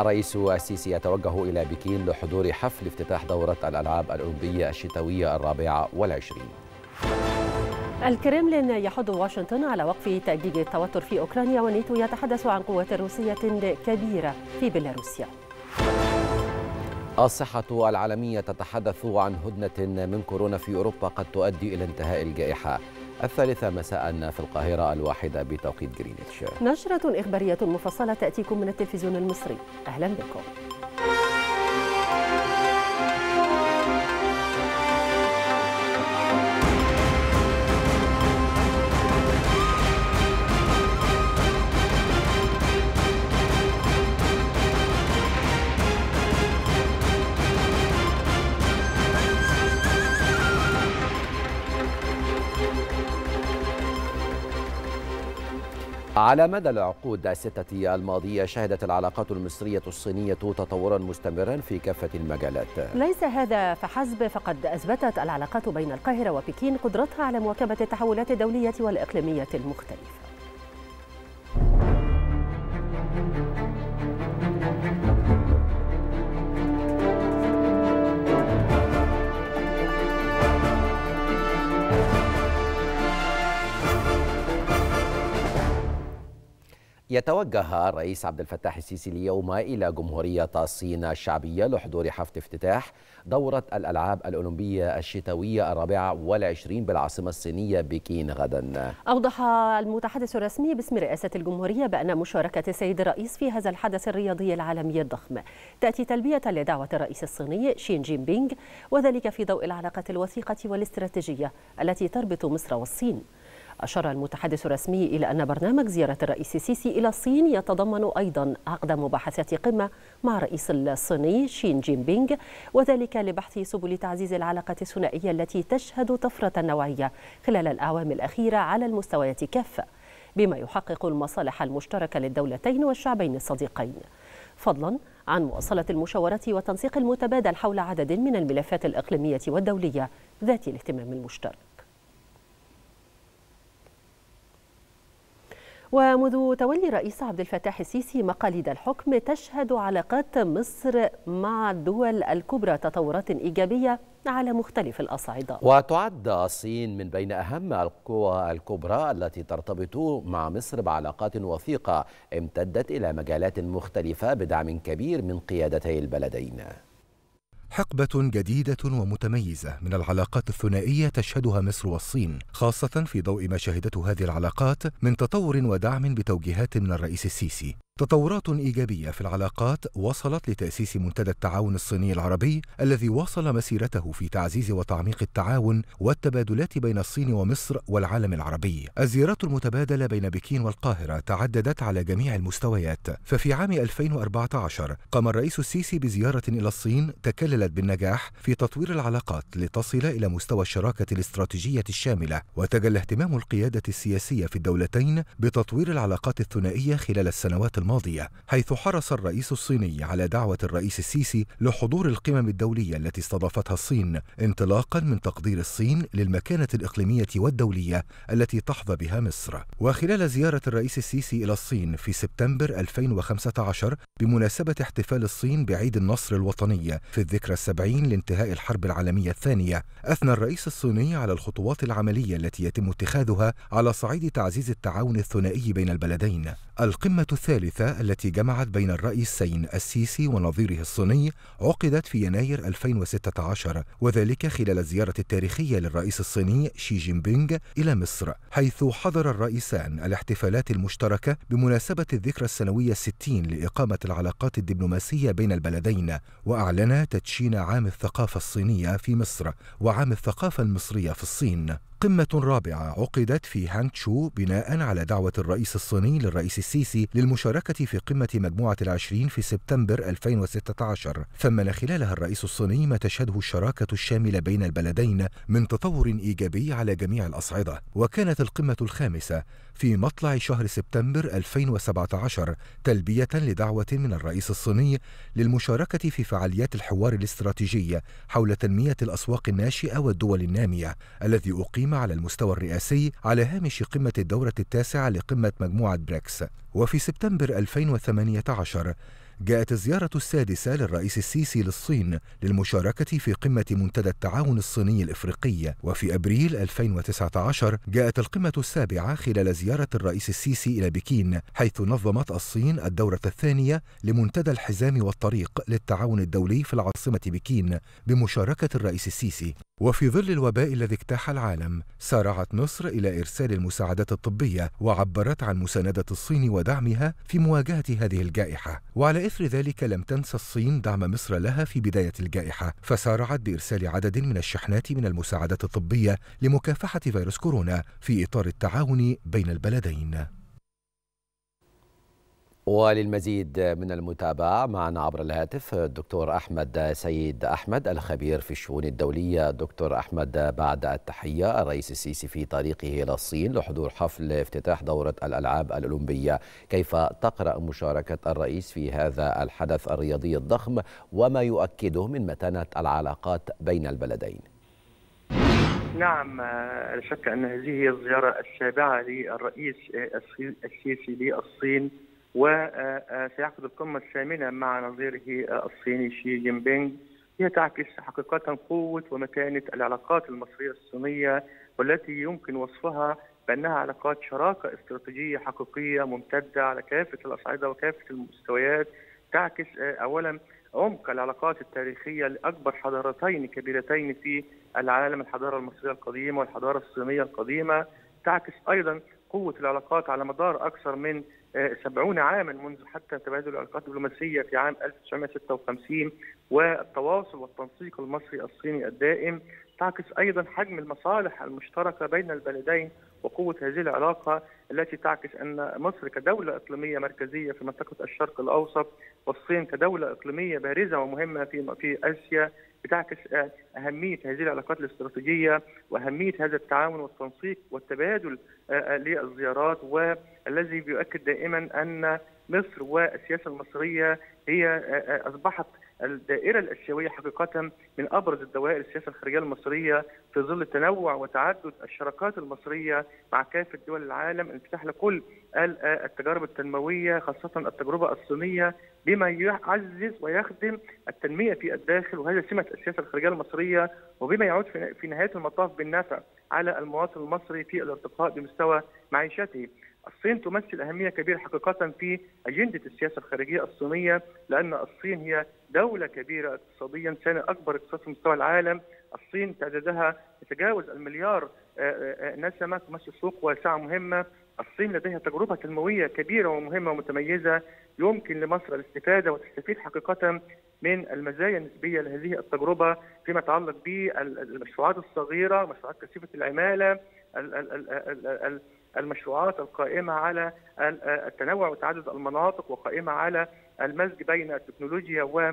الرئيس السيسي يتوجه إلى بكين لحضور حفل افتتاح دورة الألعاب الأولمبية الشتوية الرابعة والعشرين الكرملين يحض واشنطن على وقف تأجيج التوتر في أوكرانيا والنيتو يتحدث عن قوات روسية كبيرة في بيلاروسيا الصحة العالمية تتحدث عن هدنة من كورونا في أوروبا قد تؤدي إلى انتهاء الجائحة الثالثة مساء في القاهرة الواحدة بتوقيت غرينتش نشرة إخبارية مفصلة تأتيكم من التلفزيون المصري أهلا بكم على مدى العقود الستة الماضية شهدت العلاقات المصرية الصينية تطورا مستمرا في كافة المجالات ليس هذا فحسب فقد أثبتت العلاقات بين القاهرة وبكين قدرتها على مواكبة التحولات الدولية والإقليمية المختلفة يتوجه رئيس عبد الفتاح السيسي اليوم إلى جمهورية الصين الشعبية لحضور حفل افتتاح دورة الألعاب الأولمبية الشتوية الرابعة والعشرين بالعاصمة الصينية بكين غدا أوضح المتحدث الرسمي باسم رئاسة الجمهورية بأن مشاركة السيد الرئيس في هذا الحدث الرياضي العالمي الضخم تأتي تلبية لدعوة الرئيس الصيني شين جين بينغ وذلك في ضوء العلاقة الوثيقة والاستراتيجية التي تربط مصر والصين أشار المتحدث الرسمي إلى أن برنامج زيارة الرئيس السيسي إلى الصين يتضمن أيضا عقد مباحثات قمة مع رئيس الصيني شين جين بينغ وذلك لبحث سبل تعزيز العلاقة الثنائية التي تشهد طفرة نوعية خلال الأعوام الأخيرة على المستويات كافة بما يحقق المصالح المشتركة للدولتين والشعبين الصديقين فضلا عن مواصلة المشاورات والتنسيق المتبادل حول عدد من الملفات الإقليمية والدولية ذات الاهتمام المشترك ومنذ تولي الرئيس عبد الفتاح السيسي مقاليد الحكم تشهد علاقات مصر مع الدول الكبرى تطورات إيجابية على مختلف الأصعدة وتعد الصين من بين أهم القوى الكبرى التي ترتبط مع مصر بعلاقات وثيقة امتدت إلى مجالات مختلفة بدعم كبير من قيادتي البلدين حقبة جديدة ومتميزة من العلاقات الثنائية تشهدها مصر والصين، خاصة في ضوء ما شهدته هذه العلاقات من تطور ودعم بتوجيهات من الرئيس السيسي. تطورات إيجابية في العلاقات وصلت لتأسيس منتدى التعاون الصيني العربي الذي واصل مسيرته في تعزيز وتعميق التعاون والتبادلات بين الصين ومصر والعالم العربي. الزيارات المتبادلة بين بكين والقاهرة تعددت على جميع المستويات، ففي عام 2014 قام الرئيس السيسي بزيارة إلى الصين تكللت بالنجاح في تطوير العلاقات لتصل إلى مستوى الشراكة الاستراتيجية الشاملة، وتجلى اهتمام القيادة السياسية في الدولتين بتطوير العلاقات الثنائية خلال السنوات الماضية. الماضية حيث حرص الرئيس الصيني على دعوة الرئيس السيسي لحضور القمم الدولية التي استضافتها الصين انطلاقا من تقدير الصين للمكانة الإقليمية والدولية التي تحظى بها مصر وخلال زيارة الرئيس السيسي إلى الصين في سبتمبر 2015 بمناسبة احتفال الصين بعيد النصر الوطني في الذكرى السبعين لانتهاء الحرب العالمية الثانية أثنى الرئيس الصيني على الخطوات العملية التي يتم اتخاذها على صعيد تعزيز التعاون الثنائي بين البلدين القمة الثالثة التي جمعت بين الرئيسين السيسي ونظيره الصيني عقدت في يناير 2016 وذلك خلال الزيارة التاريخية للرئيس الصيني شي جين بينغ إلى مصر حيث حضر الرئيسان الاحتفالات المشتركة بمناسبة الذكرى السنوية 60 لإقامة العلاقات الدبلوماسية بين البلدين وأعلنا تدشين عام الثقافة الصينية في مصر وعام الثقافة المصرية في الصين قمة رابعة عقدت في هانتشو بناء على دعوة الرئيس الصيني للرئيس السيسي للمشاركة في قمة مجموعة العشرين في سبتمبر 2016 ثمن خلالها الرئيس الصيني ما تشهده الشراكة الشاملة بين البلدين من تطور إيجابي على جميع الأصعدة وكانت القمة الخامسة في مطلع شهر سبتمبر 2017 تلبية لدعوة من الرئيس الصيني للمشاركة في فعاليات الحوار الاستراتيجي حول تنمية الأسواق الناشئة والدول النامية الذي أقيم القائمة على المستوى الرئاسي على هامش قمة الدورة التاسعة لقمة مجموعة بريكس وفي سبتمبر 2018 جاءت الزيارة السادسة للرئيس السيسي للصين للمشاركة في قمة منتدى التعاون الصيني الإفريقي وفي أبريل 2019 جاءت القمة السابعة خلال زيارة الرئيس السيسي إلى بكين حيث نظمت الصين الدورة الثانية لمنتدى الحزام والطريق للتعاون الدولي في العاصمة بكين بمشاركة الرئيس السيسي وفي ظل الوباء الذي اجتاح العالم سارعت مصر الى ارسال المساعدات الطبيه وعبرت عن مسانده الصين ودعمها في مواجهه هذه الجائحه وعلى اثر ذلك لم تنسى الصين دعم مصر لها في بدايه الجائحه فسارعت بارسال عدد من الشحنات من المساعدات الطبيه لمكافحه فيروس كورونا في اطار التعاون بين البلدين وللمزيد من المتابعة معنا عبر الهاتف الدكتور أحمد سيد أحمد الخبير في الشؤون الدولية دكتور أحمد بعد التحية الرئيس السيسي في طريقه إلى الصين لحضور حفل افتتاح دورة الألعاب الأولمبية كيف تقرأ مشاركة الرئيس في هذا الحدث الرياضي الضخم وما يؤكده من متانة العلاقات بين البلدين نعم لا شك أن هذه هي الزيارة السابعة للرئيس السيسي للصين وسيعقد القمة الثامنة مع نظيره الصيني شي جين بينغ هي تعكس حقيقة قوة ومتانة العلاقات المصرية الصينية والتي يمكن وصفها بأنها علاقات شراكة استراتيجية حقيقية ممتدة على كافة الأصعدة وكافة المستويات تعكس آه، أولا عمق العلاقات التاريخية لأكبر حضارتين كبيرتين في العالم الحضارة المصرية القديمة والحضارة الصينية القديمة تعكس أيضا قوة العلاقات على مدار أكثر من سبعون عاما منذ حتى تبادل العلاقات الدبلوماسية في عام 1956 والتواصل والتنسيق المصري الصيني الدائم تعكس أيضا حجم المصالح المشتركة بين البلدين وقوه هذه العلاقه التي تعكس ان مصر كدوله اقليميه مركزيه في منطقه الشرق الاوسط والصين كدوله اقليميه بارزه ومهمه في في اسيا بتعكس اهميه هذه العلاقات الاستراتيجيه واهميه هذا التعاون والتنسيق والتبادل آه، آه، للزيارات والذي بيؤكد دائما ان مصر والسياسه المصريه هي آه، اصبحت الدائرة الآسيوية حقيقة من أبرز الدوائر السياسة الخارجية المصرية في ظل تنوع وتعدد الشراكات المصرية مع كافة دول العالم انفتاح لكل التجارب التنموية خاصة التجربة الصينية بما يعزز ويخدم التنمية في الداخل وهذا سمة السياسة الخارجية المصرية وبما يعود في نهاية المطاف بالنفع على المواطن المصري في الارتقاء بمستوى معيشته الصين تمثل أهمية كبيرة حقيقة في أجندة السياسة الخارجية الصينية لأن الصين هي دولة كبيرة اقتصاديا ثاني أكبر اقتصاد في مستوى العالم الصين تعدادها يتجاوز المليار آه، آه، آه، نسمة تمثل سوق واسعة مهمة الصين لديها تجربة تنموية كبيرة ومهمة ومتميزة يمكن لمصر الاستفادة وتستفيد حقيقة من المزايا النسبية لهذه التجربة فيما يتعلق بالمشروعات الصغيرة مشروعات كثيفة العمالة المشروعات القائمة على التنوع وتعدد المناطق وقائمة على المزج بين التكنولوجيا و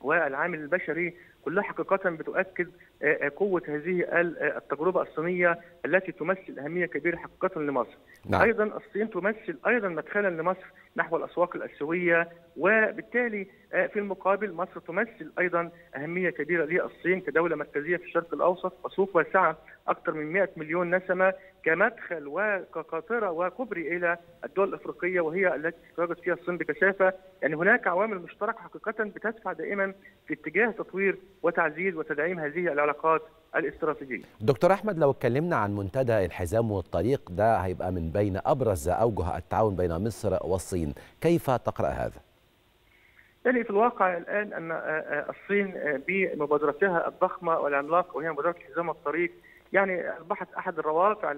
والعامل البشري كلها حقيقة بتؤكد آه، آه، قوة هذه آه، التجربة الصينية التي تمثل أهمية كبيرة حقيقة لمصر نعم. أيضا الصين تمثل أيضا مدخلا لمصر نحو الأسواق الآسيوية وبالتالي في المقابل مصر تمثل أيضا أهمية كبيرة للصين كدولة مركزية في الشرق الأوسط وسوق واسعة اكثر من 100 مليون نسمه كمدخل وكقاطره وكبري الى الدول الافريقيه وهي التي تتواجد فيها الصين بكثافه، يعني هناك عوامل مشتركه حقيقه بتدفع دائما في اتجاه تطوير وتعزيز وتدعيم هذه العلاقات الاستراتيجيه. دكتور احمد لو اتكلمنا عن منتدى الحزام والطريق ده هيبقى من بين ابرز اوجه التعاون بين مصر والصين، كيف تقرا هذا؟ يعني في الواقع الان ان آه، آه، الصين آه، بمبادرتها الضخمه والعملاقه وهي مبادره الحزام والطريق يعني اصبحت احد الروافع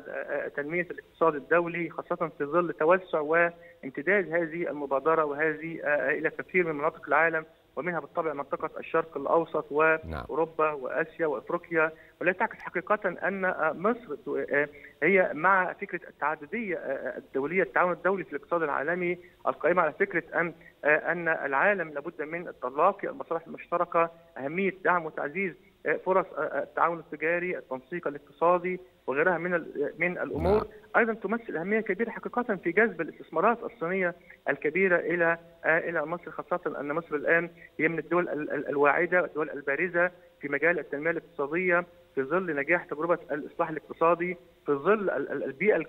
تنميه الاقتصاد الدولي خاصه في ظل توسع وامتداد هذه المبادره وهذه آه، الى كثير من مناطق العالم ومنها بالطبع منطقة الشرق الأوسط نعم. وأوروبا وآسيا وأفريقيا ولا تعكس حقيقة أن آه، مصر آه، هي مع فكرة التعددية الدولية التعاون الدولي في الاقتصاد العالمي القائمة على فكرة أن أن العالم لابد من التلاقي المصالح المشتركة أهمية دعم وتعزيز آه، فرص آه، آه، التعاون التجاري، التنسيق الاقتصادي وغيرها من من الامور، نعم. ايضا تمثل اهميه كبيره حقيقه في جذب الاستثمارات الصينيه الكبيره الى الى مصر خاصه ان مصر الان هي من الدول الواعده والدول البارزه في مجال التنميه الاقتصاديه في ظل نجاح تجربه الاصلاح الاقتصادي في ظل البيئه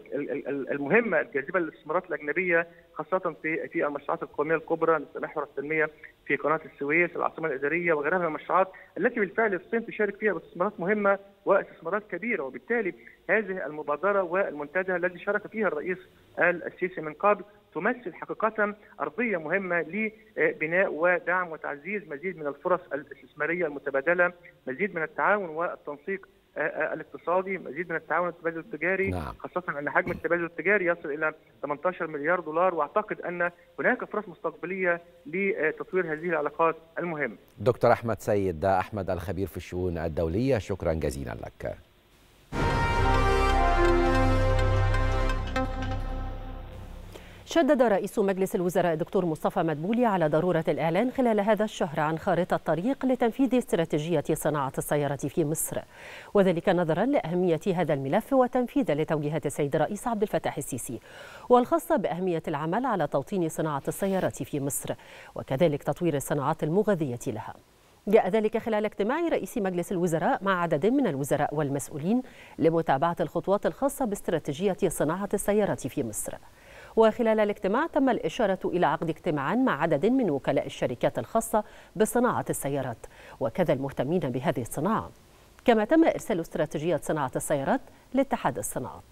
المهمه الجاذبه للاستثمارات الاجنبيه خاصه في في المشروعات القوميه الكبرى للتمحور التنميه في قناه السويس، العاصمه الاداريه وغيرها من المشروعات التي بالفعل الصين تشارك فيها باستثمارات مهمه واستثمارات كبيره وبالتالي هذه المبادره والمنتدى الذي شارك فيها الرئيس السيسي من قبل تمثل حقيقة أرضية مهمة لبناء ودعم وتعزيز مزيد من الفرص الاستثمارية المتبادلة مزيد من التعاون والتنسيق آه، آه، الاقتصادي مزيد من التعاون التبادل التجاري نعم. خاصة أن حجم التبادل التجاري يصل إلى 18 مليار دولار وأعتقد أن هناك فرص مستقبلية لتطوير هذه العلاقات المهمة دكتور أحمد سيد أحمد الخبير في الشؤون الدولية شكرا جزيلا لك شدد رئيس مجلس الوزراء الدكتور مصطفى مدبولي على ضرورة الإعلان خلال هذا الشهر عن خارطة طريق لتنفيذ استراتيجية صناعة السيارة في مصر وذلك نظرا لأهمية هذا الملف وتنفيذا لتوجيهات السيد الرئيس عبد الفتاح السيسي والخاصة بأهمية العمل على توطين صناعة السيارة في مصر وكذلك تطوير الصناعات المغذية لها جاء ذلك خلال اجتماع رئيس مجلس الوزراء مع عدد من الوزراء والمسؤولين لمتابعة الخطوات الخاصة باستراتيجية صناعة السيارة في مصر وخلال الاجتماع تم الإشارة إلى عقد اجتماع مع عدد من وكلاء الشركات الخاصة بصناعة السيارات وكذا المهتمين بهذه الصناعة كما تم إرسال استراتيجية صناعة السيارات لاتحاد الصناعات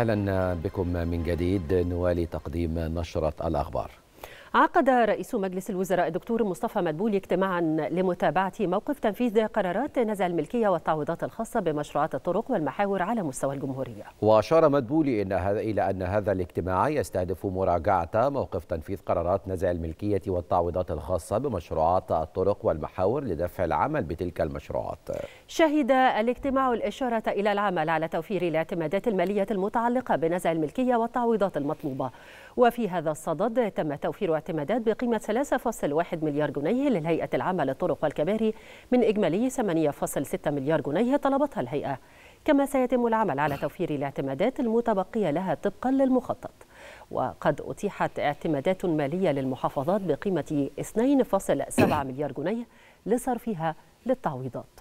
اهلا بكم من جديد نوالي تقديم نشره الاخبار عقد رئيس مجلس الوزراء الدكتور مصطفى مدبولي اجتماعا لمتابعة موقف تنفيذ قرارات نزع الملكية والتعويضات الخاصة بمشروعات الطرق والمحاور على مستوى الجمهورية وأشار مدبولي إن هذا إلى أن هذا الاجتماع يستهدف مراجعة موقف تنفيذ قرارات نزع الملكية والتعويضات الخاصة بمشروعات الطرق والمحاور لدفع العمل بتلك المشروعات شهد الاجتماع الإشارة إلى العمل على توفير الاعتمادات المالية المتعلقة بنزع الملكية والتعويضات المطلوبة وفي هذا الصدد تم توفير واعتمادات بقيمة 3.1 مليار جنيه للهيئة العامة للطرق والكباري من إجمالي 8.6 مليار جنيه طلبتها الهيئة كما سيتم العمل على توفير الاعتمادات المتبقية لها طبقا للمخطط وقد أتيحت اعتمادات مالية للمحافظات بقيمة 2.7 مليار جنيه لصرفها للتعويضات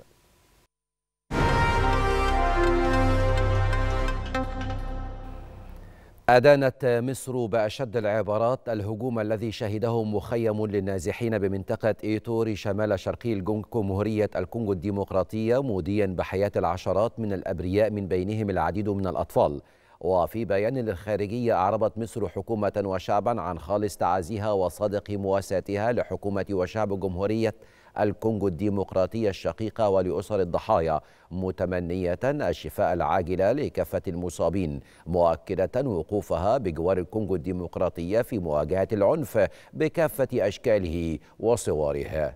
أدانت مصر بأشد العبارات الهجوم الذي شهده مخيم للنازحين بمنطقة إيتوري شمال شرقي جمهورية الكونغو الديمقراطية موديا بحياة العشرات من الأبرياء من بينهم العديد من الأطفال وفي بيان للخارجية أعربت مصر حكومة وشعبا عن خالص تعازيها وصادق مواساتها لحكومة وشعب جمهورية الكونغو الديمقراطية الشقيقة ولأسر الضحايا متمنية الشفاء العاجل لكافة المصابين مؤكدة وقوفها بجوار الكونغو الديمقراطية في مواجهة العنف بكافة أشكاله وصوره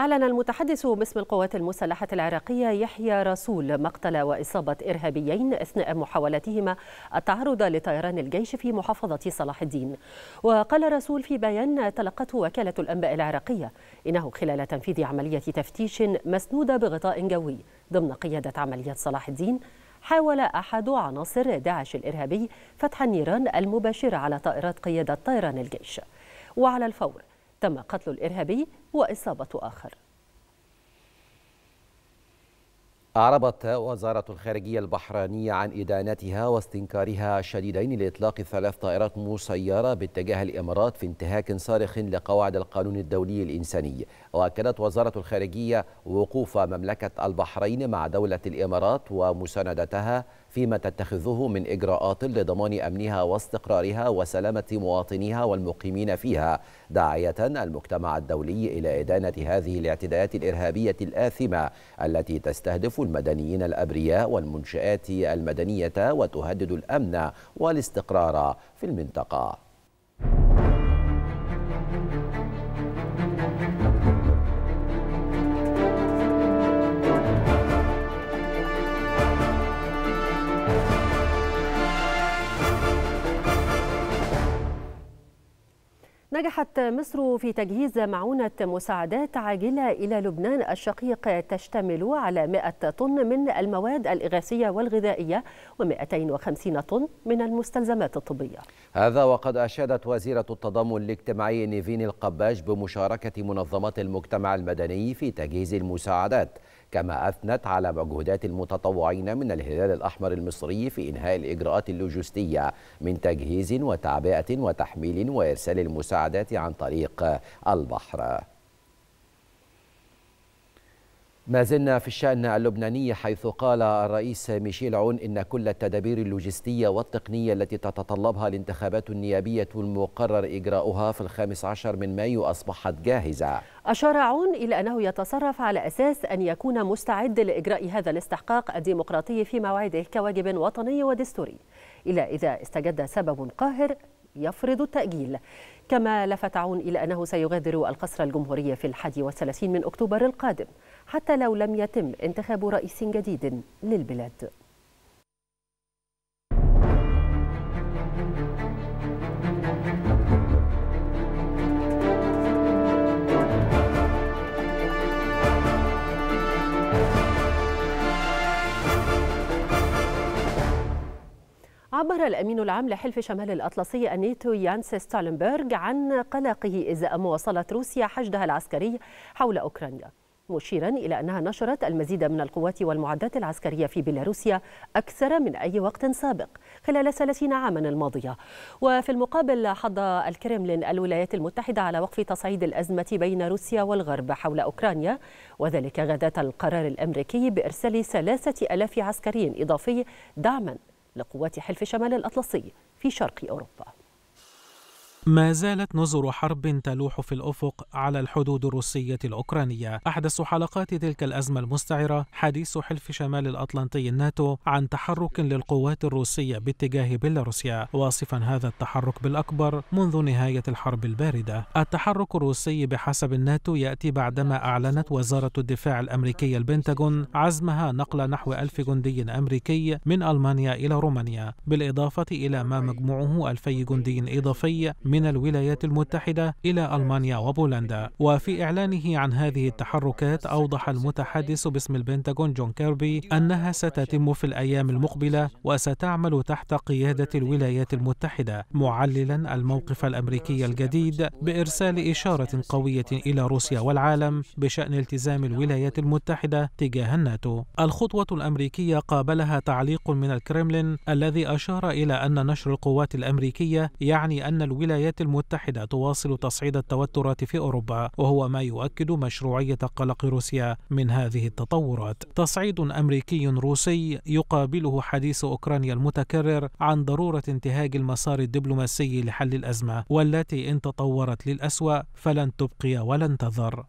أعلن المتحدث باسم القوات المسلحة العراقية يحيى رسول مقتل وإصابة إرهابيين أثناء محاولتهما التعرض لطيران الجيش في محافظة صلاح الدين وقال رسول في بيان تلقته وكالة الأنباء العراقية إنه خلال تنفيذ عملية تفتيش مسنودة بغطاء جوي ضمن قيادة عمليات صلاح الدين حاول أحد عناصر داعش الإرهابي فتح النيران المباشرة على طائرات قيادة طيران الجيش وعلى الفور تم قتل الإرهابي وإصابة آخر أعربت وزارة الخارجية البحرينية عن إدانتها واستنكارها الشديدين لإطلاق ثلاث طائرات مسيرة باتجاه الإمارات في انتهاك صارخ لقواعد القانون الدولي الإنساني وأكدت وزارة الخارجية وقوف مملكة البحرين مع دولة الإمارات ومساندتها فيما تتخذه من إجراءات لضمان أمنها واستقرارها وسلامة مواطنيها والمقيمين فيها داعية المجتمع الدولي إلى إدانة هذه الاعتداءات الإرهابية الآثمة التي تستهدف المدنيين الأبرياء والمنشآت المدنية وتهدد الأمن والاستقرار في المنطقة نجحت مصر في تجهيز معونة مساعدات عاجلة إلى لبنان الشقيق تشتمل على 100 طن من المواد الإغاثية والغذائية و250 طن من المستلزمات الطبية هذا وقد أشادت وزيرة التضامن الاجتماعي نيفين القباش بمشاركة منظمات المجتمع المدني في تجهيز المساعدات كما أثنت على مجهودات المتطوعين من الهلال الأحمر المصري في إنهاء الإجراءات اللوجستية من تجهيز وتعبئة وتحميل وإرسال المساعدات عن طريق البحر ما زلنا في الشأن اللبناني حيث قال الرئيس ميشيل عون إن كل التدابير اللوجستية والتقنية التي تتطلبها الانتخابات النيابية المقرر إجراؤها في الخامس عشر من مايو أصبحت جاهزة أشار عون إلى أنه يتصرف على أساس أن يكون مستعد لإجراء هذا الاستحقاق الديمقراطي في موعده كواجب وطني ودستوري إلا إذا استجد سبب قاهر يفرض التأجيل كما لفت عون إلى أنه سيغادر القصر الجمهوري في الحادي والثلاثين من أكتوبر القادم حتى لو لم يتم انتخاب رئيس جديد للبلاد عبر الأمين العام لحلف شمال الأطلسي أنيتو يانس ستالنبرغ عن قلقه إزاء مواصلة روسيا حشدها العسكري حول أوكرانيا مشيرا إلى أنها نشرت المزيد من القوات والمعدات العسكرية في بيلاروسيا أكثر من أي وقت سابق خلال 30 عاما الماضية وفي المقابل حض الكرملين الولايات المتحدة على وقف تصعيد الأزمة بين روسيا والغرب حول أوكرانيا وذلك غداة القرار الأمريكي بإرسال ثلاثة ألاف عسكري إضافي دعما لقوات حلف شمال الأطلسي في شرق أوروبا ما زالت نزر حرب تلوح في الأفق على الحدود الروسية الأوكرانية أحدث حلقات تلك الأزمة المستعرة حديث حلف شمال الأطلنطي الناتو عن تحرك للقوات الروسية باتجاه بيلاروسيا واصفا هذا التحرك بالأكبر منذ نهاية الحرب الباردة التحرك الروسي بحسب الناتو يأتي بعدما أعلنت وزارة الدفاع الأمريكية البنتاغون عزمها نقل نحو ألف جندي أمريكي من ألمانيا إلى رومانيا بالإضافة إلى ما مجموعه ألفي جندي إضافي من الولايات المتحدة إلى ألمانيا وبولندا وفي إعلانه عن هذه التحركات أوضح المتحدث باسم البنتاغون جون كيربي أنها ستتم في الأيام المقبلة وستعمل تحت قيادة الولايات المتحدة معللا الموقف الأمريكي الجديد بإرسال إشارة قوية إلى روسيا والعالم بشأن التزام الولايات المتحدة تجاه الناتو الخطوة الأمريكية قابلها تعليق من الكرملين الذي أشار إلى أن نشر القوات الأمريكية يعني أن الولايات الولايات المتحدة تواصل تصعيد التوترات في أوروبا وهو ما يؤكد مشروعية قلق روسيا من هذه التطورات تصعيد أمريكي روسي يقابله حديث أوكرانيا المتكرر عن ضرورة انتهاج المسار الدبلوماسي لحل الأزمة والتي إن تطورت للأسوأ فلن تبقي ولن تذر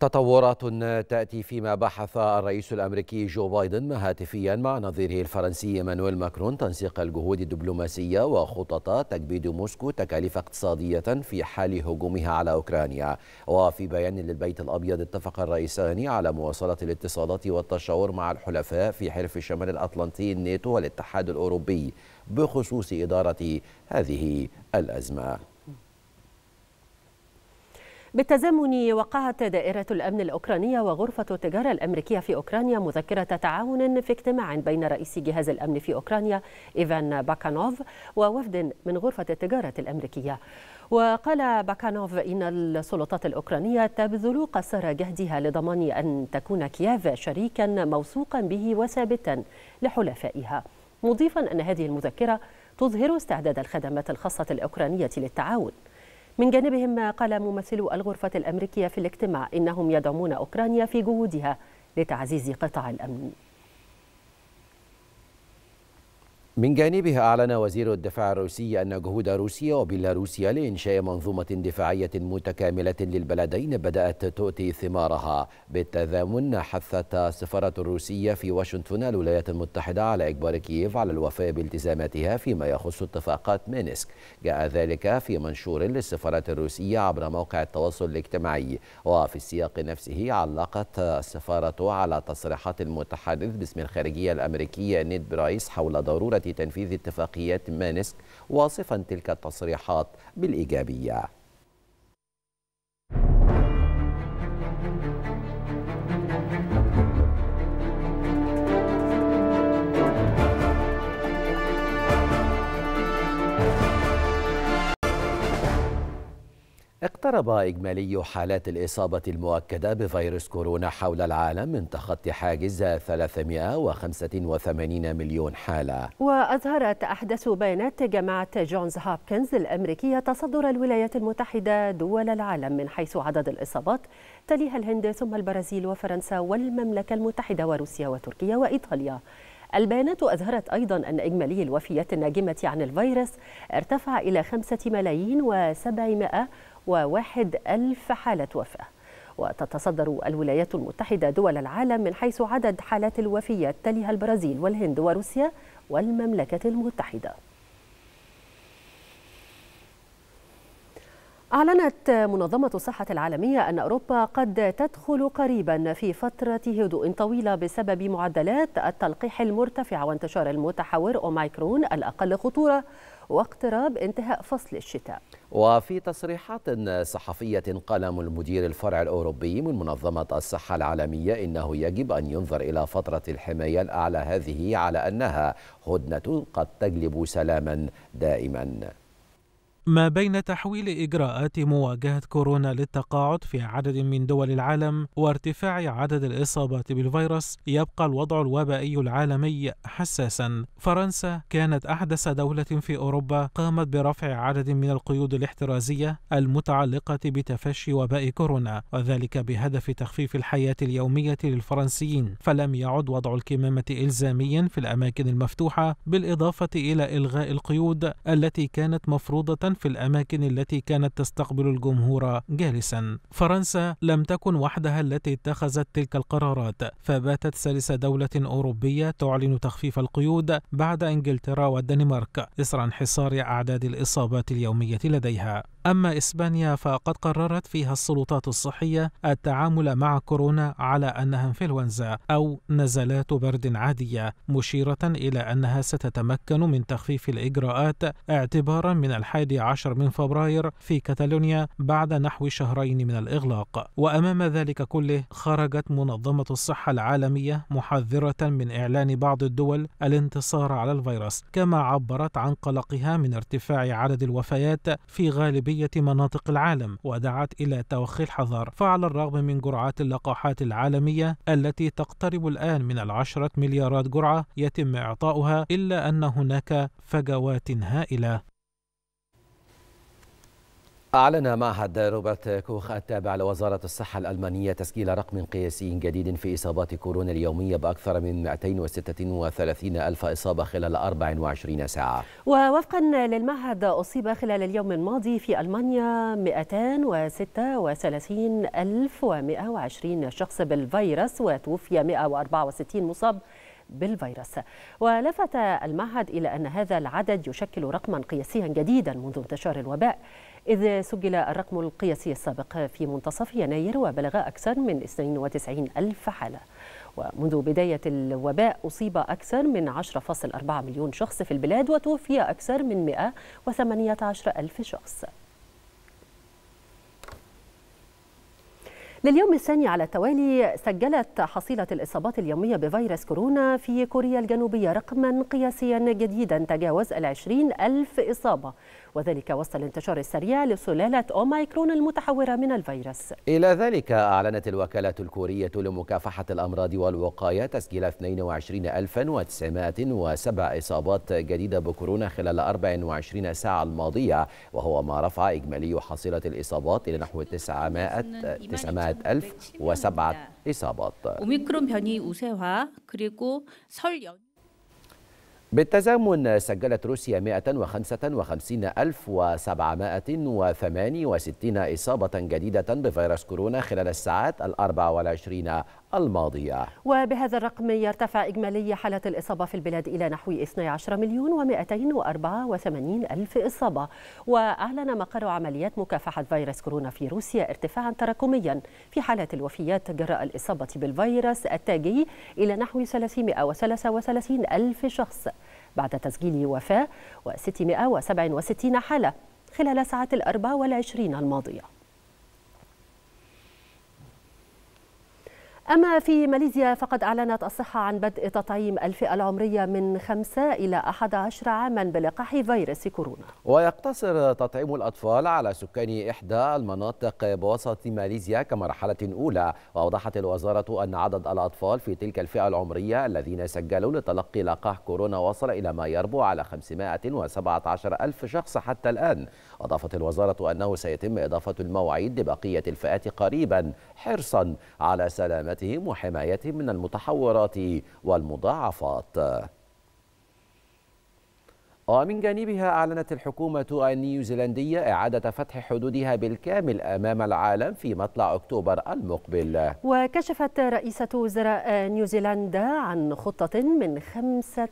تطورات تأتي فيما بحث الرئيس الأمريكي جو بايدن هاتفيا مع نظيره الفرنسي مانويل ماكرون تنسيق الجهود الدبلوماسية وخطط تكبيد موسكو تكاليف اقتصادية في حال هجومها على أوكرانيا وفي بيان للبيت الأبيض اتفق الرئيسان على مواصلة الاتصالات والتشاور مع الحلفاء في حلف شمال الأطلنطي الناتو والاتحاد الأوروبي بخصوص إدارة هذه الأزمة بالتزامن وقعت دائرة الأمن الأوكرانية وغرفة التجارة الأمريكية في أوكرانيا مذكرة تعاون في اجتماع بين رئيس جهاز الأمن في أوكرانيا إيفان باكانوف ووفد من غرفة التجارة الأمريكية وقال باكانوف إن السلطات الأوكرانية تبذل قصارى جهدها لضمان أن تكون كييف شريكا موثوقا به وثابتا لحلفائها مضيفا أن هذه المذكرة تظهر استعداد الخدمات الخاصة الأوكرانية للتعاون من جانبهم قال ممثلو الغرفة الأمريكية في الاجتماع إنهم يدعمون أوكرانيا في جهودها لتعزيز قطاع الأمن من جانبه أعلن وزير الدفاع الروسي أن جهود روسيا وبيلاروسيا لإنشاء منظومة دفاعية متكاملة للبلدين بدأت تؤتي ثمارها بالتزامن حثت السفارة الروسية في واشنطن الولايات المتحدة على إجبار كييف على الوفاء بالتزاماتها فيما يخص اتفاقات مينسك جاء ذلك في منشور للسفارة الروسية عبر موقع التواصل الاجتماعي وفي السياق نفسه علقت السفارة على تصريحات المتحدث باسم الخارجية الأمريكية نيد برايس حول ضرورة تنفيذ اتفاقيات مانسك واصفا تلك التصريحات بالإيجابية اقترب إجمالي حالات الإصابة المؤكدة بفيروس كورونا حول العالم من تخطي حاجز 385 مليون حالة وأظهرت أحدث بيانات جامعة جونز هابكنز الأمريكية تصدر الولايات المتحدة دول العالم من حيث عدد الإصابات تليها الهند ثم البرازيل وفرنسا والمملكة المتحدة وروسيا وتركيا وإيطاليا البيانات أظهرت أيضا أن إجمالي الوفيات الناجمة عن الفيروس ارتفع إلى 5 ملايين وسبعمائة وواحد ألف حالة وفاة وتتصدر الولايات المتحدة دول العالم من حيث عدد حالات الوفيات تليها البرازيل والهند وروسيا والمملكة المتحدة أعلنت منظمة الصحة العالمية أن أوروبا قد تدخل قريبا في فترة هدوء طويلة بسبب معدلات التلقيح المرتفعة وانتشار المتحور أوميكرون الأقل خطورة واقتراب انتهاء فصل الشتاء وفي تصريحات صحفية قال مدير الفرع الأوروبي من منظمة الصحة العالمية إنه يجب أن ينظر إلى فترة الحماية الأعلى هذه على أنها هدنة قد تجلب سلاما دائما ما بين تحويل إجراءات مواجهة كورونا للتقاعد في عدد من دول العالم وارتفاع عدد الإصابات بالفيروس يبقى الوضع الوبائي العالمي حساسا فرنسا كانت أحدث دولة في أوروبا قامت برفع عدد من القيود الاحترازية المتعلقة بتفشي وباء كورونا وذلك بهدف تخفيف الحياة اليومية للفرنسيين فلم يعد وضع الكمامة إلزاميا في الأماكن المفتوحة بالإضافة إلى إلغاء القيود التي كانت مفروضة في الأماكن التي كانت تستقبل الجمهور جالسا فرنسا لم تكن وحدها التي اتخذت تلك القرارات فباتت ثالث دولة أوروبية تعلن تخفيف القيود بعد إنجلترا والدنمارك إثر انحصار أعداد الإصابات اليومية لديها أما إسبانيا فقد قررت فيها السلطات الصحية التعامل مع كورونا على أنها إنفلونزا أو نزلات برد عادية مشيرة إلى أنها ستتمكن من تخفيف الإجراءات اعتبارا من الحادي عشر من فبراير في كاتالونيا بعد نحو شهرين من الإغلاق وأمام ذلك كله خرجت منظمة الصحة العالمية محذرة من إعلان بعض الدول الانتصار على الفيروس كما عبرت عن قلقها من ارتفاع عدد الوفيات في غالب أغلبية مناطق العالم ودعت إلى توخي الحذر فعلى الرغم من جرعات اللقاحات العالمية التي تقترب الآن من العشرة مليارات جرعة يتم إعطاؤها إلا أن هناك فجوات هائلة أعلن معهد روبرت كوخ التابع لوزارة الصحة الألمانية تسجيل رقم قياسي جديد في إصابات كورونا اليومية بأكثر من 236 ألف إصابة خلال 24 ساعة ووفقا للمعهد أصيب خلال اليوم الماضي في ألمانيا 236 ألف و120 شخص بالفيروس وتوفي 164 مصاب بالفيروس ولفت المعهد إلى أن هذا العدد يشكل رقما قياسيا جديدا منذ انتشار الوباء إذ سجل الرقم القياسي السابق في منتصف يناير وبلغ أكثر من 92 ألف حالة ومنذ بداية الوباء أصيب أكثر من 10.4 مليون شخص في البلاد وتوفي أكثر من 118 ألف شخص لليوم الثاني على التوالي سجلت حصيلة الإصابات اليومية بفيروس كورونا في كوريا الجنوبية رقما قياسيا جديدا تجاوز العشرين ألف إصابة وذلك وسط الانتشار السريع لسلالة أوميكرون المتحورة من الفيروس إلى ذلك أعلنت الوكالة الكورية لمكافحة الأمراض والوقاية تسجيل 22907 إصابات جديدة بكورونا خلال 24 ساعة الماضية وهو ما رفع إجمالي حصيلة الإصابات إلى نحو 900 900007 إصابات. 오미크론 변이 우세화 그리고 설 연... بالتزامن سجلت روسيا 155768 إصابة جديدة بفيروس كورونا خلال الساعات الأربع والعشرين الماضية وبهذا الرقم يرتفع إجمالي حالة الإصابة في البلاد إلى نحو 12 مليون و284 ألف إصابة وأعلن مقر عمليات مكافحة فيروس كورونا في روسيا ارتفاعا تراكميا في حالة الوفيات جراء الإصابة بالفيروس التاجي إلى نحو 333 ألف شخص بعد تسجيل وفاة و667 حالة خلال ساعة الأربع والعشرين الماضية أما في ماليزيا فقد أعلنت الصحة عن بدء تطعيم الفئة العمرية من 5 إلى 11 عاما بلقاح فيروس كورونا ويقتصر تطعيم الأطفال على سكان إحدى المناطق بوسط ماليزيا كمرحلة أولى وأوضحت الوزارة أن عدد الأطفال في تلك الفئة العمرية الذين سجلوا لتلقي لقاح كورونا وصل إلى ما يربو على 517 ألف شخص حتى الآن أضافت الوزارة أنه سيتم إضافة المواعيد لبقية الفئات قريبا حرصا على سلامة وحمايتهم من المتحورات والمضاعفات ومن جانبها أعلنت الحكومة النيوزيلندية إعادة فتح حدودها بالكامل أمام العالم في مطلع أكتوبر المقبل وكشفت رئيسة وزراء نيوزيلندا عن خطة من خمسة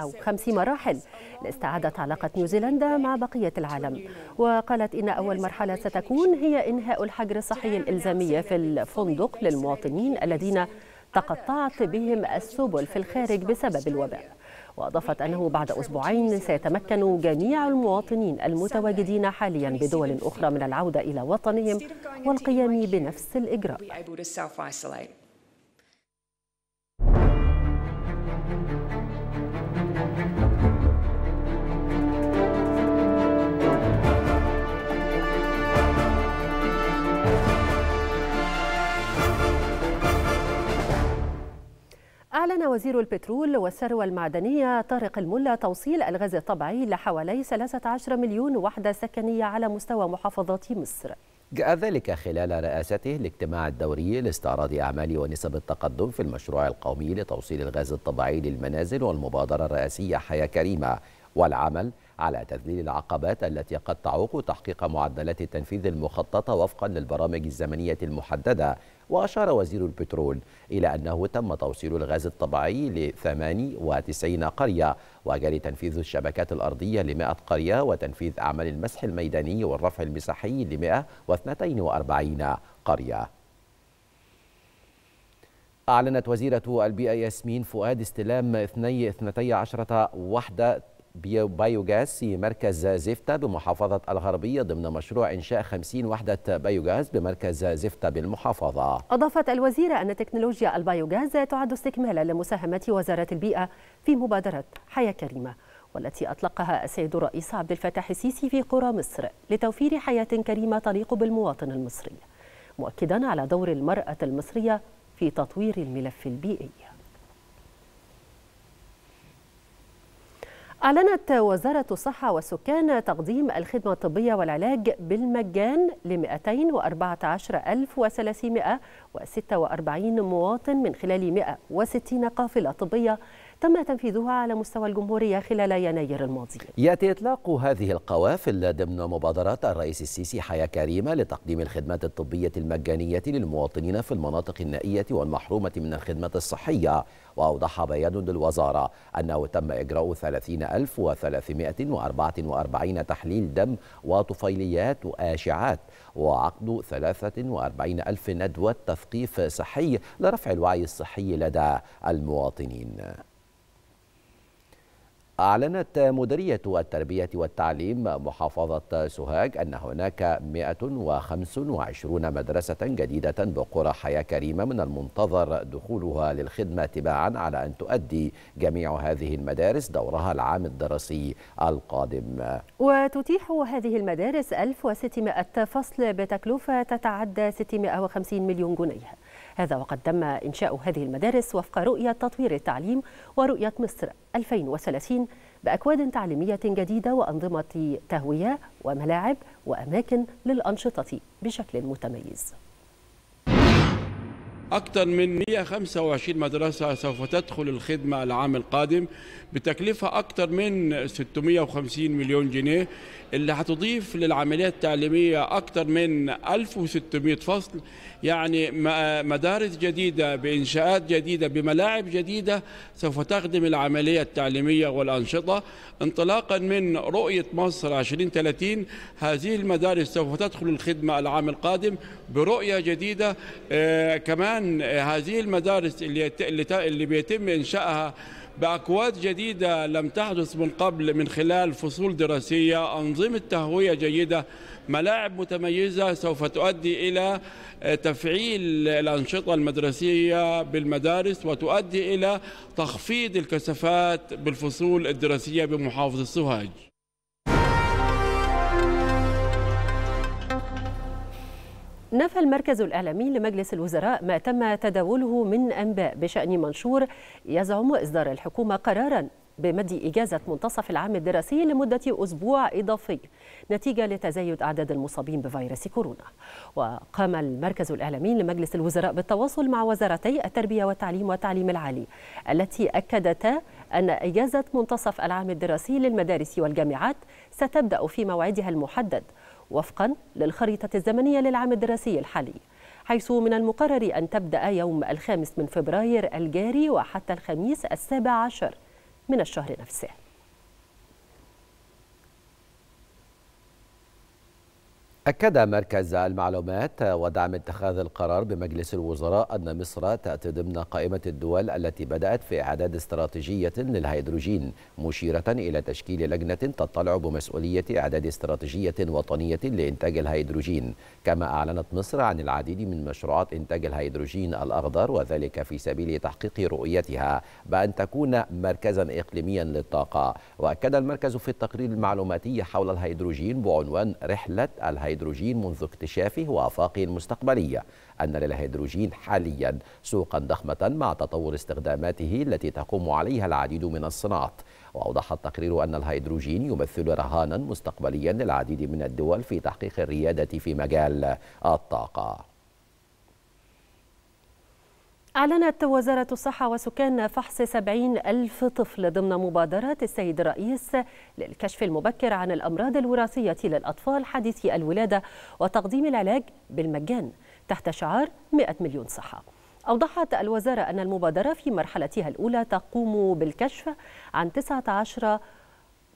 أو خمس مراحل لاستعادة علاقة نيوزيلندا مع بقية العالم وقالت إن أول مرحلة ستكون هي إنهاء الحجر الصحي الإلزامي في الفندق للمواطنين الذين تقطعت بهم السبل في الخارج بسبب الوباء وأضافت أنه بعد أسبوعين سيتمكن جميع المواطنين المتواجدين حاليا بدول أخرى من العودة إلى وطنهم والقيام بنفس الإجراء أعلن وزير البترول والثروة المعدنية طارق الملا توصيل الغاز الطبيعي لحوالي 13 مليون وحدة سكنية على مستوى محافظات مصر جاء ذلك خلال رئاسته الاجتماع الدوري لاستعراض أعمال ونسب التقدم في المشروع القومي لتوصيل الغاز الطبيعي للمنازل والمبادرة الرئاسية حياة كريمة والعمل على تذليل العقبات التي قد تعوق تحقيق معدلات التنفيذ المخططة وفقا للبرامج الزمنية المحددة وأشار وزير البترول إلى أنه تم توصيل الغاز الطبيعي ل 98 قرية وجري تنفيذ الشبكات الأرضية ل 100 قرية وتنفيذ أعمال المسح الميداني والرفع المساحي ل 142 قرية أعلنت وزيرة البيئة ياسمين فؤاد استلام 12 وحدة بيوغاز في مركز زفتة بمحافظة الغربية ضمن مشروع إنشاء 50 وحدة بيوغاز بمركز زفتة بالمحافظة أضافت الوزيرة أن تكنولوجيا البيوغاز تعد استكمالا لمساهمة وزارة البيئة في مبادرة حياة كريمة والتي أطلقها السيد الرئيس عبد الفتاح السيسي في قرى مصر لتوفير حياة كريمة تليق بالمواطن المصري مؤكدا على دور المرأة المصرية في تطوير الملف البيئي أعلنت وزارة الصحة والسكان تقديم الخدمة الطبية والعلاج بالمجان ل 214346 مواطن من خلال 160 قافلة طبية تم تنفيذها على مستوى الجمهورية خلال يناير الماضي يأتي إطلاق هذه القوافل ضمن مبادرات الرئيس السيسي حياة كريمة لتقديم الخدمات الطبية المجانية للمواطنين في المناطق النائية والمحرومة من الخدمات الصحية وأوضح بيان للوزارة أنه تم إجراء 30344 تحليل دم وطفيليات وآشعات وعقد 43000 ندوة تثقيف صحي لرفع الوعي الصحي لدى المواطنين أعلنت مديرية التربية والتعليم محافظة سوهاج أن هناك 125 مدرسة جديدة بقرى حياة كريمة من المنتظر دخولها للخدمة تباعا على أن تؤدي جميع هذه المدارس دورها العام الدراسي القادم وتتيح هذه المدارس 1600 فصل بتكلفة تتعدى 650 مليون جنيه هذا وقد تم إنشاء هذه المدارس وفق رؤية تطوير التعليم ورؤية مصر 2030 بأكواد تعليمية جديدة وأنظمة تهوية وملاعب وأماكن للأنشطة بشكل متميز أكثر من 125 مدرسة سوف تدخل الخدمة العام القادم بتكلفة أكثر من 650 مليون جنيه اللي هتضيف للعملية التعليمية أكثر من 1600 فصل يعني مدارس جديدة بإنشاءات جديدة بملاعب جديدة سوف تخدم العملية التعليمية والأنشطة انطلاقا من رؤية مصر 2030 هذه المدارس سوف تدخل الخدمة العام القادم برؤية جديدة آه، كمان الان هذه المدارس اللي اللي بيتم انشائها باكواد جديده لم تحدث من قبل من خلال فصول دراسيه، انظمه تهويه جيده، ملاعب متميزه سوف تؤدي الى آه، تفعيل الانشطه المدرسيه بالمدارس وتؤدي الى تخفيض الكثافات بالفصول الدراسيه بمحافظه سوهاج. نفى المركز الإعلامي لمجلس الوزراء ما تم تداوله من أنباء بشأن منشور يزعم إصدار الحكومة قرارا بمد إجازة منتصف العام الدراسي لمدة أسبوع إضافي نتيجة لتزايد أعداد المصابين بفيروس كورونا وقام المركز الإعلامي لمجلس الوزراء بالتواصل مع وزارتي التربية والتعليم والتعليم العالي التي أكدتا أن إجازة منتصف العام الدراسي للمدارس والجامعات ستبدأ في موعدها المحدد وفقا للخريطة الزمنية للعام الدراسي الحالي حيث من المقرر أن تبدأ يوم الخامس من فبراير الجاري وحتى الخميس السابع عشر من الشهر نفسه أكد مركز المعلومات ودعم اتخاذ القرار بمجلس الوزراء أن مصر تأتي ضمن قائمة الدول التي بدأت في إعداد استراتيجية للهيدروجين مشيرة إلى تشكيل لجنة تطلع بمسؤولية إعداد استراتيجية وطنية لإنتاج الهيدروجين كما أعلنت مصر عن العديد من مشروعات إنتاج الهيدروجين الأخضر وذلك في سبيل تحقيق رؤيتها بأن تكون مركزا إقليميا للطاقة وأكد المركز في التقرير المعلوماتي حول الهيدروجين بعنوان رحلة الهيدروجين الهيدروجين منذ اكتشافه وآفاقه المستقبلية أن للهيدروجين حاليا سوقا ضخمة مع تطور استخداماته التي تقوم عليها العديد من الصناعات وأوضح التقرير أن الهيدروجين يمثل رهانا مستقبليا للعديد من الدول في تحقيق الريادة في مجال الطاقة أعلنت وزارة الصحة وسكان فحص 70 ألف طفل ضمن مبادرة السيد الرئيس للكشف المبكر عن الأمراض الوراثية للأطفال حديثي الولادة وتقديم العلاج بالمجان تحت شعار 100 مليون صحة أوضحت الوزارة أن المبادرة في مرحلتها الأولى تقوم بالكشف عن 19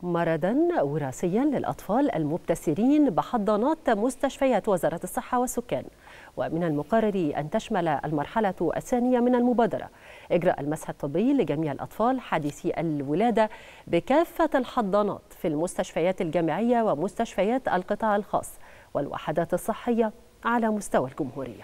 مرضا وراثيا للأطفال المبتسرين بحضانات مستشفيات وزارة الصحة والسكان ومن المقرر أن تشمل المرحلة الثانية من المبادرة إجراء المسح الطبي لجميع الأطفال حديثي الولادة بكافة الحضانات في المستشفيات الجامعية ومستشفيات القطاع الخاص والوحدات الصحية على مستوى الجمهورية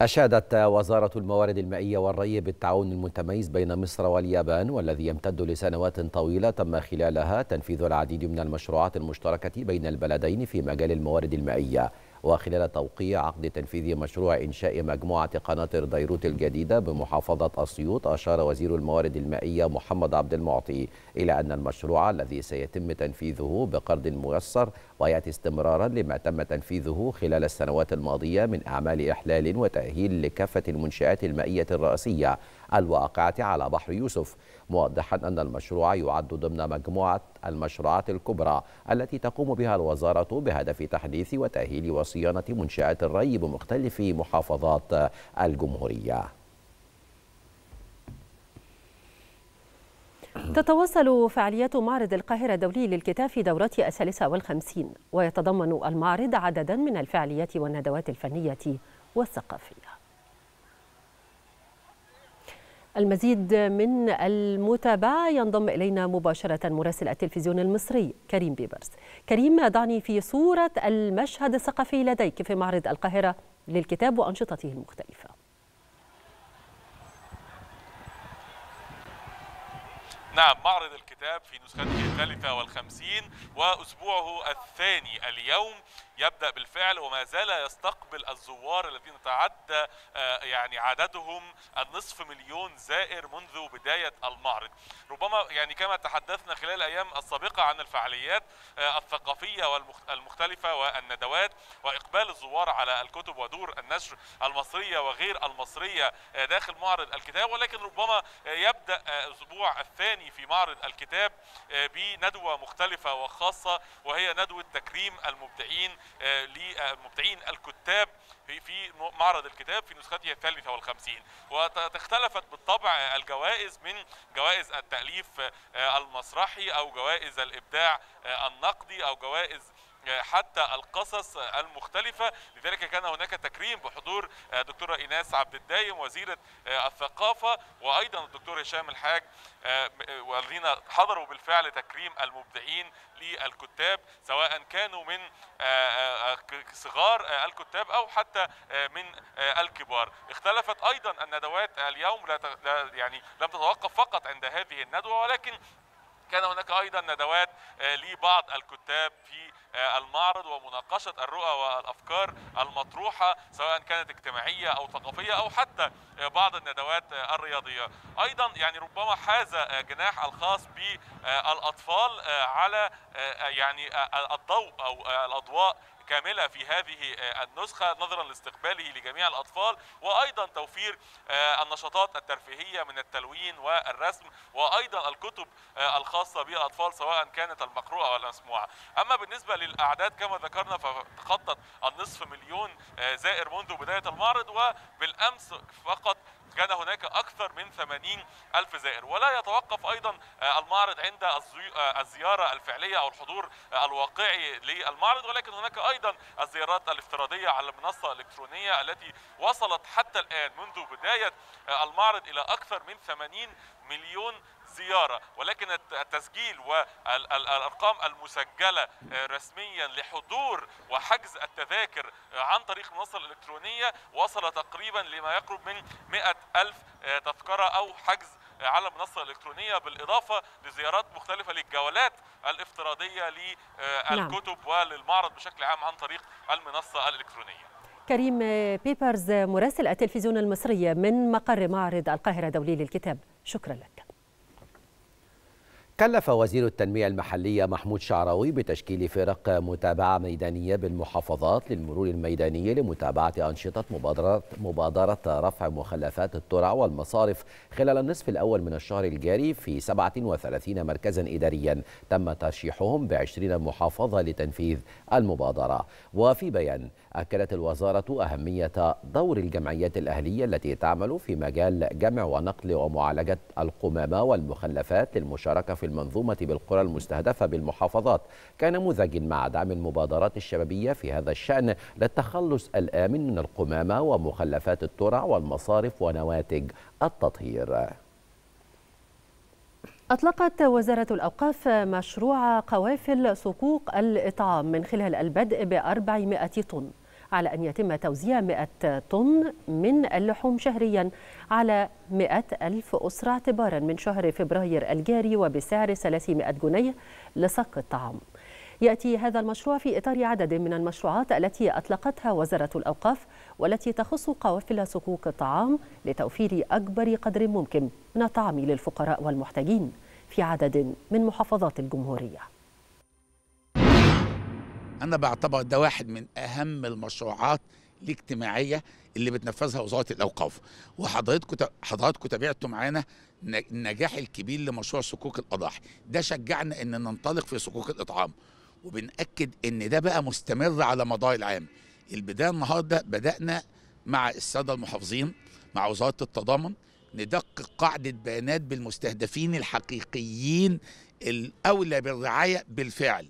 أشادت وزارة الموارد المائية والري بالتعاون المتميز بين مصر واليابان والذي يمتد لسنوات طويلة تم خلالها تنفيذ العديد من المشروعات المشتركة بين البلدين في مجال الموارد المائية وخلال توقيع عقد تنفيذ مشروع إنشاء مجموعة قناطر ديروت الجديدة بمحافظة أسيوط أشار وزير الموارد المائية محمد عبد المعطي إلى أن المشروع الذي سيتم تنفيذه بقرض ميسر ويأتي استمرارا لما تم تنفيذه خلال السنوات الماضية من أعمال إحلال وتأهيل لكافة المنشآت المائية الرئيسية الواقعة على بحر يوسف موضحا أن المشروع يعد ضمن مجموعة المشروعات الكبرى التي تقوم بها الوزارة بهدف تحديث وتأهيل وصيانة منشآت الري بمختلف محافظات الجمهورية تتواصل فعاليات معرض القاهرة الدولي للكتاب في دورته الثالثة والخمسين ويتضمن المعرض عددا من الفعاليات والندوات الفنية والثقافية المزيد من المتابعة ينضم إلينا مباشرة مراسل التلفزيون المصري كريم بيبرس كريم ضعني في صورة المشهد الثقافي لديك في معرض القاهرة للكتاب وأنشطته المختلفة نعم معرض الكتاب في نسخته الثالثة والخمسين وأسبوعه الثاني اليوم يبدأ بالفعل وما زال يستقبل الزوار الذين تعدى آه، يعني عددهم النصف مليون زائر منذ بداية المعرض ربما يعني كما تحدثنا خلال الأيام السابقة عن الفعاليات آه، الثقافية والمختلفة والندوات وإقبال الزوار على الكتب ودور النشر المصرية وغير المصرية آه، داخل معرض الكتاب ولكن ربما يبدأ الأسبوع الثاني في معرض الكتاب بندوة مختلفة وخاصة وهي ندوة تكريم المبدعين آه، للمبدعين الكتاب في معرض الكتاب في نسخته الثالثة والخمسين وتختلفت بالطبع الجوائز من جوائز التأليف آه، المسرحي أو جوائز الإبداع آه، النقدي أو جوائز حتى القصص المختلفة لذلك كان هناك تكريم بحضور آه، دكتورة إيناس عبد الدايم وزيرة آه، الثقافة وأيضا الدكتور هشام الحاج آه، والذين حضروا بالفعل تكريم المبدعين للكتاب سواء كانوا من صغار الكتاب أو حتى من الكبار اختلفت أيضا الندوات اليوم لا يعني لم تتوقف فقط عند هذه الندوة ولكن كان هناك أيضا ندوات لبعض الكتاب في آه، المعرض ومناقشه الرؤى والافكار المطروحه سواء كانت اجتماعيه او ثقافيه او حتى آه، بعض الندوات آه، الرياضيه ايضا يعني ربما حاز جناح الخاص بالاطفال على يعني الضوء او الاضواء كامله في هذه النسخه نظرا لاستقباله لجميع الاطفال وايضا توفير النشاطات الترفيهيه من التلوين والرسم وايضا الكتب الخاصه بالاطفال سواء كانت المقروءه والمسموعه اما بالنسبه للاعداد كما ذكرنا فتخطت النصف مليون آه، زائر منذ بدايه المعرض وبالامس فقط كان هناك أكثر من 80 ألف زائر ولا يتوقف أيضا آه، المعرض عند آه، الزيارة الفعلية أو الحضور الواقعي للمعرض ولكن هناك أيضا الزيارات الافتراضية على المنصة الإلكترونية التي وصلت حتى الآن منذ بداية المعرض إلى أكثر من 80 مليون زيارة ولكن التسجيل والأرقام المسجلة آه، رسميا لحضور وحجز التذاكر آه، عن طريق المنصة الإلكترونية وصل تقريبا لما يقرب من 100 ألف آه، تذكرة أو حجز على المنصة الإلكترونية بالإضافة لزيارات مختلفة للجولات الافتراضية للكتب نعم. وللمعرض بشكل عام عن طريق المنصة الإلكترونية كريم بيبرز مراسل التلفزيون المصري من مقر معرض القاهرة الدولي للكتاب شكرا لك كلف وزير التنمية المحلية محمود شعراوي بتشكيل فرق متابعة ميدانية بالمحافظات للمرور الميداني لمتابعة أنشطة مبادرة, مبادرة رفع مخلفات الترع والمصارف خلال النصف الأول من الشهر الجاري في 37 مركزا إداريا تم ترشيحهم ب 20 محافظة لتنفيذ المبادرة وفي بيان أكدت الوزارة أهمية دور الجمعيات الأهلية التي تعمل في مجال جمع ونقل ومعالجة القمامة والمخلفات للمشاركة في المنظومة بالقرى المستهدفة بالمحافظات كنموذج مع دعم المبادرات الشبابية في هذا الشأن للتخلص الآمن من القمامة ومخلفات الترع والمصارف ونواتج التطهير أطلقت وزارة الأوقاف مشروع قوافل صكوك الإطعام من خلال البدء بأربعمائة طن على أن يتم توزيع 100 طن من اللحوم شهريا على 100 ألف أسرة اعتبارا من شهر فبراير الجاري وبسعر 300 جنيه لصك الطعام يأتي هذا المشروع في إطار عدد من المشروعات التي أطلقتها وزارة الأوقاف والتي تخص قوافل صكوك الطعام لتوفير أكبر قدر ممكن من الطعام للفقراء والمحتاجين في عدد من محافظات الجمهوريه انا بعتبر ده واحد من اهم المشروعات الاجتماعيه اللي بتنفذها وزاره الاوقاف وحضراتكم حضراتكم تابعتوا معانا النجاح الكبير لمشروع صكوك الاضاحي ده شجعنا ان ننطلق في صكوك الاطعام وبنأكد ان ده بقى مستمر على مدار العام البدايه النهارده بدأنا مع الساده المحافظين مع وزاره التضامن ندقق قاعده بيانات بالمستهدفين الحقيقيين الاولى بالرعايه بالفعل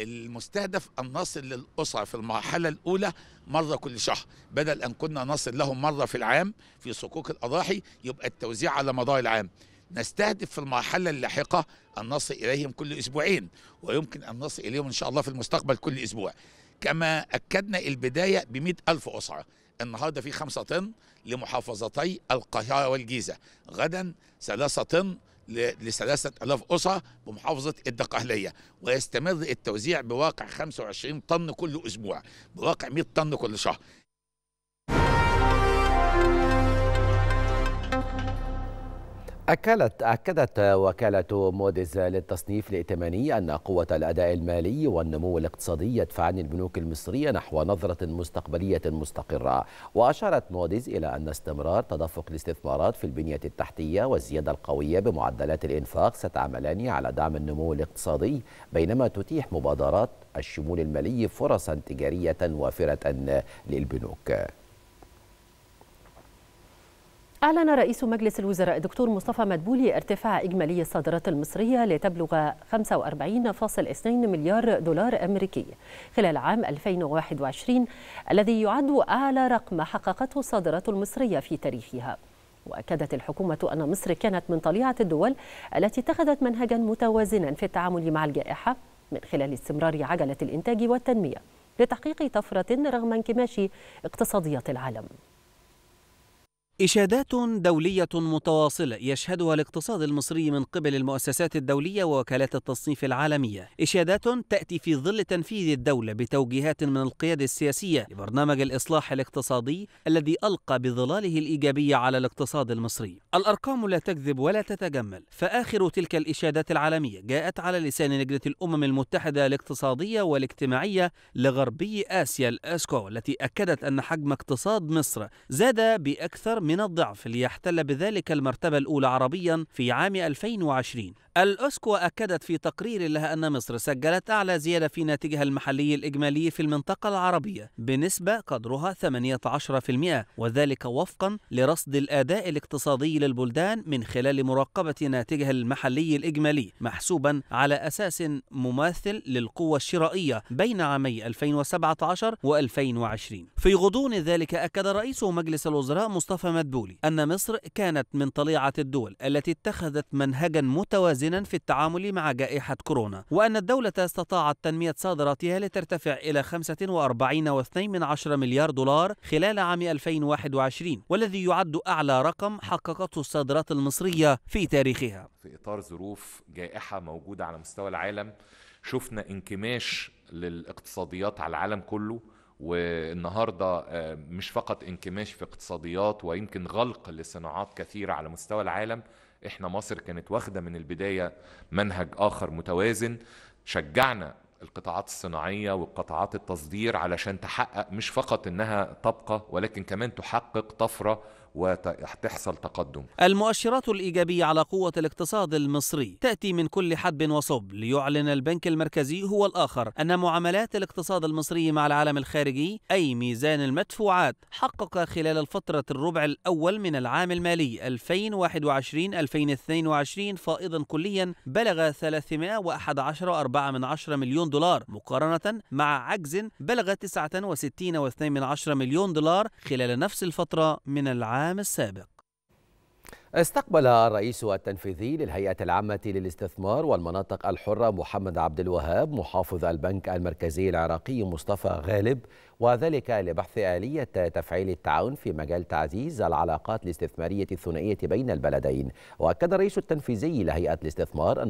المستهدف أن نصل للأسرة في المرحلة الأولى مرة كل شهر بدل أن كنا نصل لهم مرة في العام في صكوك الأضاحي يبقى التوزيع على مدار العام نستهدف في المرحلة اللاحقة أن نصل إليهم كل أسبوعين ويمكن أن نصل إليهم إن شاء الله في المستقبل كل أسبوع كما أكدنا البداية بمئة ألف أسرة النهاردة في خمسة طن لمحافظتي القاهرة والجيزة غدا ثلاثة طن لثلاثة ألاف أسرة بمحافظة الدقهلية ويستمر التوزيع بواقع 25 طن كل أسبوع بواقع 100 طن كل شهر أكلت أكدت وكالة موديز للتصنيف الائتماني أن قوة الأداء المالي والنمو الاقتصادي يدفعان البنوك المصرية نحو نظرة مستقبلية مستقرة وأشارت موديز إلى أن استمرار تدفق الاستثمارات في البنية التحتية والزيادة القوية بمعدلات الإنفاق ستعملان على دعم النمو الاقتصادي بينما تتيح مبادرات الشمول المالي فرصا تجارية وافرة للبنوك أعلن رئيس مجلس الوزراء الدكتور مصطفى مدبولي ارتفاع إجمالي الصادرات المصرية لتبلغ 45.2 مليار دولار أمريكي خلال عام 2021 الذي يعد أعلى رقم حققته الصادرات المصرية في تاريخها وأكدت الحكومة أن مصر كانت من طليعة الدول التي اتخذت منهجا متوازنا في التعامل مع الجائحة من خلال استمرار عجلة الإنتاج والتنمية لتحقيق طفرة رغم انكماش اقتصادية العالم إشادات دولية متواصلة يشهدها الاقتصاد المصري من قبل المؤسسات الدولية ووكالات التصنيف العالمية، إشادات تأتي في ظل تنفيذ الدولة بتوجيهات من القيادة السياسية لبرنامج الإصلاح الاقتصادي الذي ألقى بظلاله الإيجابية على الاقتصاد المصري. الأرقام لا تكذب ولا تتجمل، فآخر تلك الإشادات العالمية جاءت على لسان لجنة الأمم المتحدة الاقتصادية والاجتماعية لغربي آسيا الأسكو التي أكدت أن حجم اقتصاد مصر زاد بأكثر من الضعف ليحتل بذلك المرتبة الأولى عربيا في عام 2020 الأسكو أكدت في تقرير لها أن مصر سجلت أعلى زيادة في ناتجها المحلي الإجمالي في المنطقة العربية بنسبة قدرها 18% وذلك وفقا لرصد الأداء الاقتصادي للبلدان من خلال مراقبة ناتجها المحلي الإجمالي محسوبا على أساس مماثل للقوة الشرائية بين عامي 2017 و 2020 في غضون ذلك أكد رئيس مجلس الوزراء مصطفى مدبولي أن مصر كانت من طليعة الدول التي اتخذت منهجا متوازنا موازنا في التعامل مع جائحة كورونا وأن الدولة استطاعت تنمية صادراتها لترتفع إلى 45.2 مليار دولار خلال عام 2021 والذي يعد أعلى رقم حققته الصادرات المصرية في تاريخها في إطار ظروف جائحة موجودة على مستوى العالم شفنا انكماش للاقتصاديات على العالم كله والنهارده آه، مش فقط انكماش في اقتصاديات ويمكن غلق لصناعات كثيره على مستوى العالم احنا مصر كانت واخده من البدايه منهج اخر متوازن شجعنا القطاعات الصناعيه وقطاعات التصدير علشان تحقق مش فقط انها تبقى ولكن كمان تحقق طفره وتحصل تقدم المؤشرات الإيجابية على قوة الاقتصاد المصري تأتي من كل حدب وصب ليعلن البنك المركزي هو الآخر أن معاملات الاقتصاد المصري مع العالم الخارجي أي ميزان المدفوعات حقق خلال الفترة الربع الأول من العام المالي 2021-2022 فائضا كليا بلغ 311.4 مليون دولار مقارنة مع عجز بلغ 69.2 مليون دولار خلال نفس الفترة من العام العام السابق استقبل الرئيس التنفيذي للهيئة العامة للاستثمار والمناطق الحرة محمد عبد الوهاب محافظ البنك المركزي العراقي مصطفى غالب وذلك لبحث آلية تفعيل التعاون في مجال تعزيز العلاقات الاستثمارية الثنائية بين البلدين وأكد الرئيس التنفيذي لهيئة الاستثمار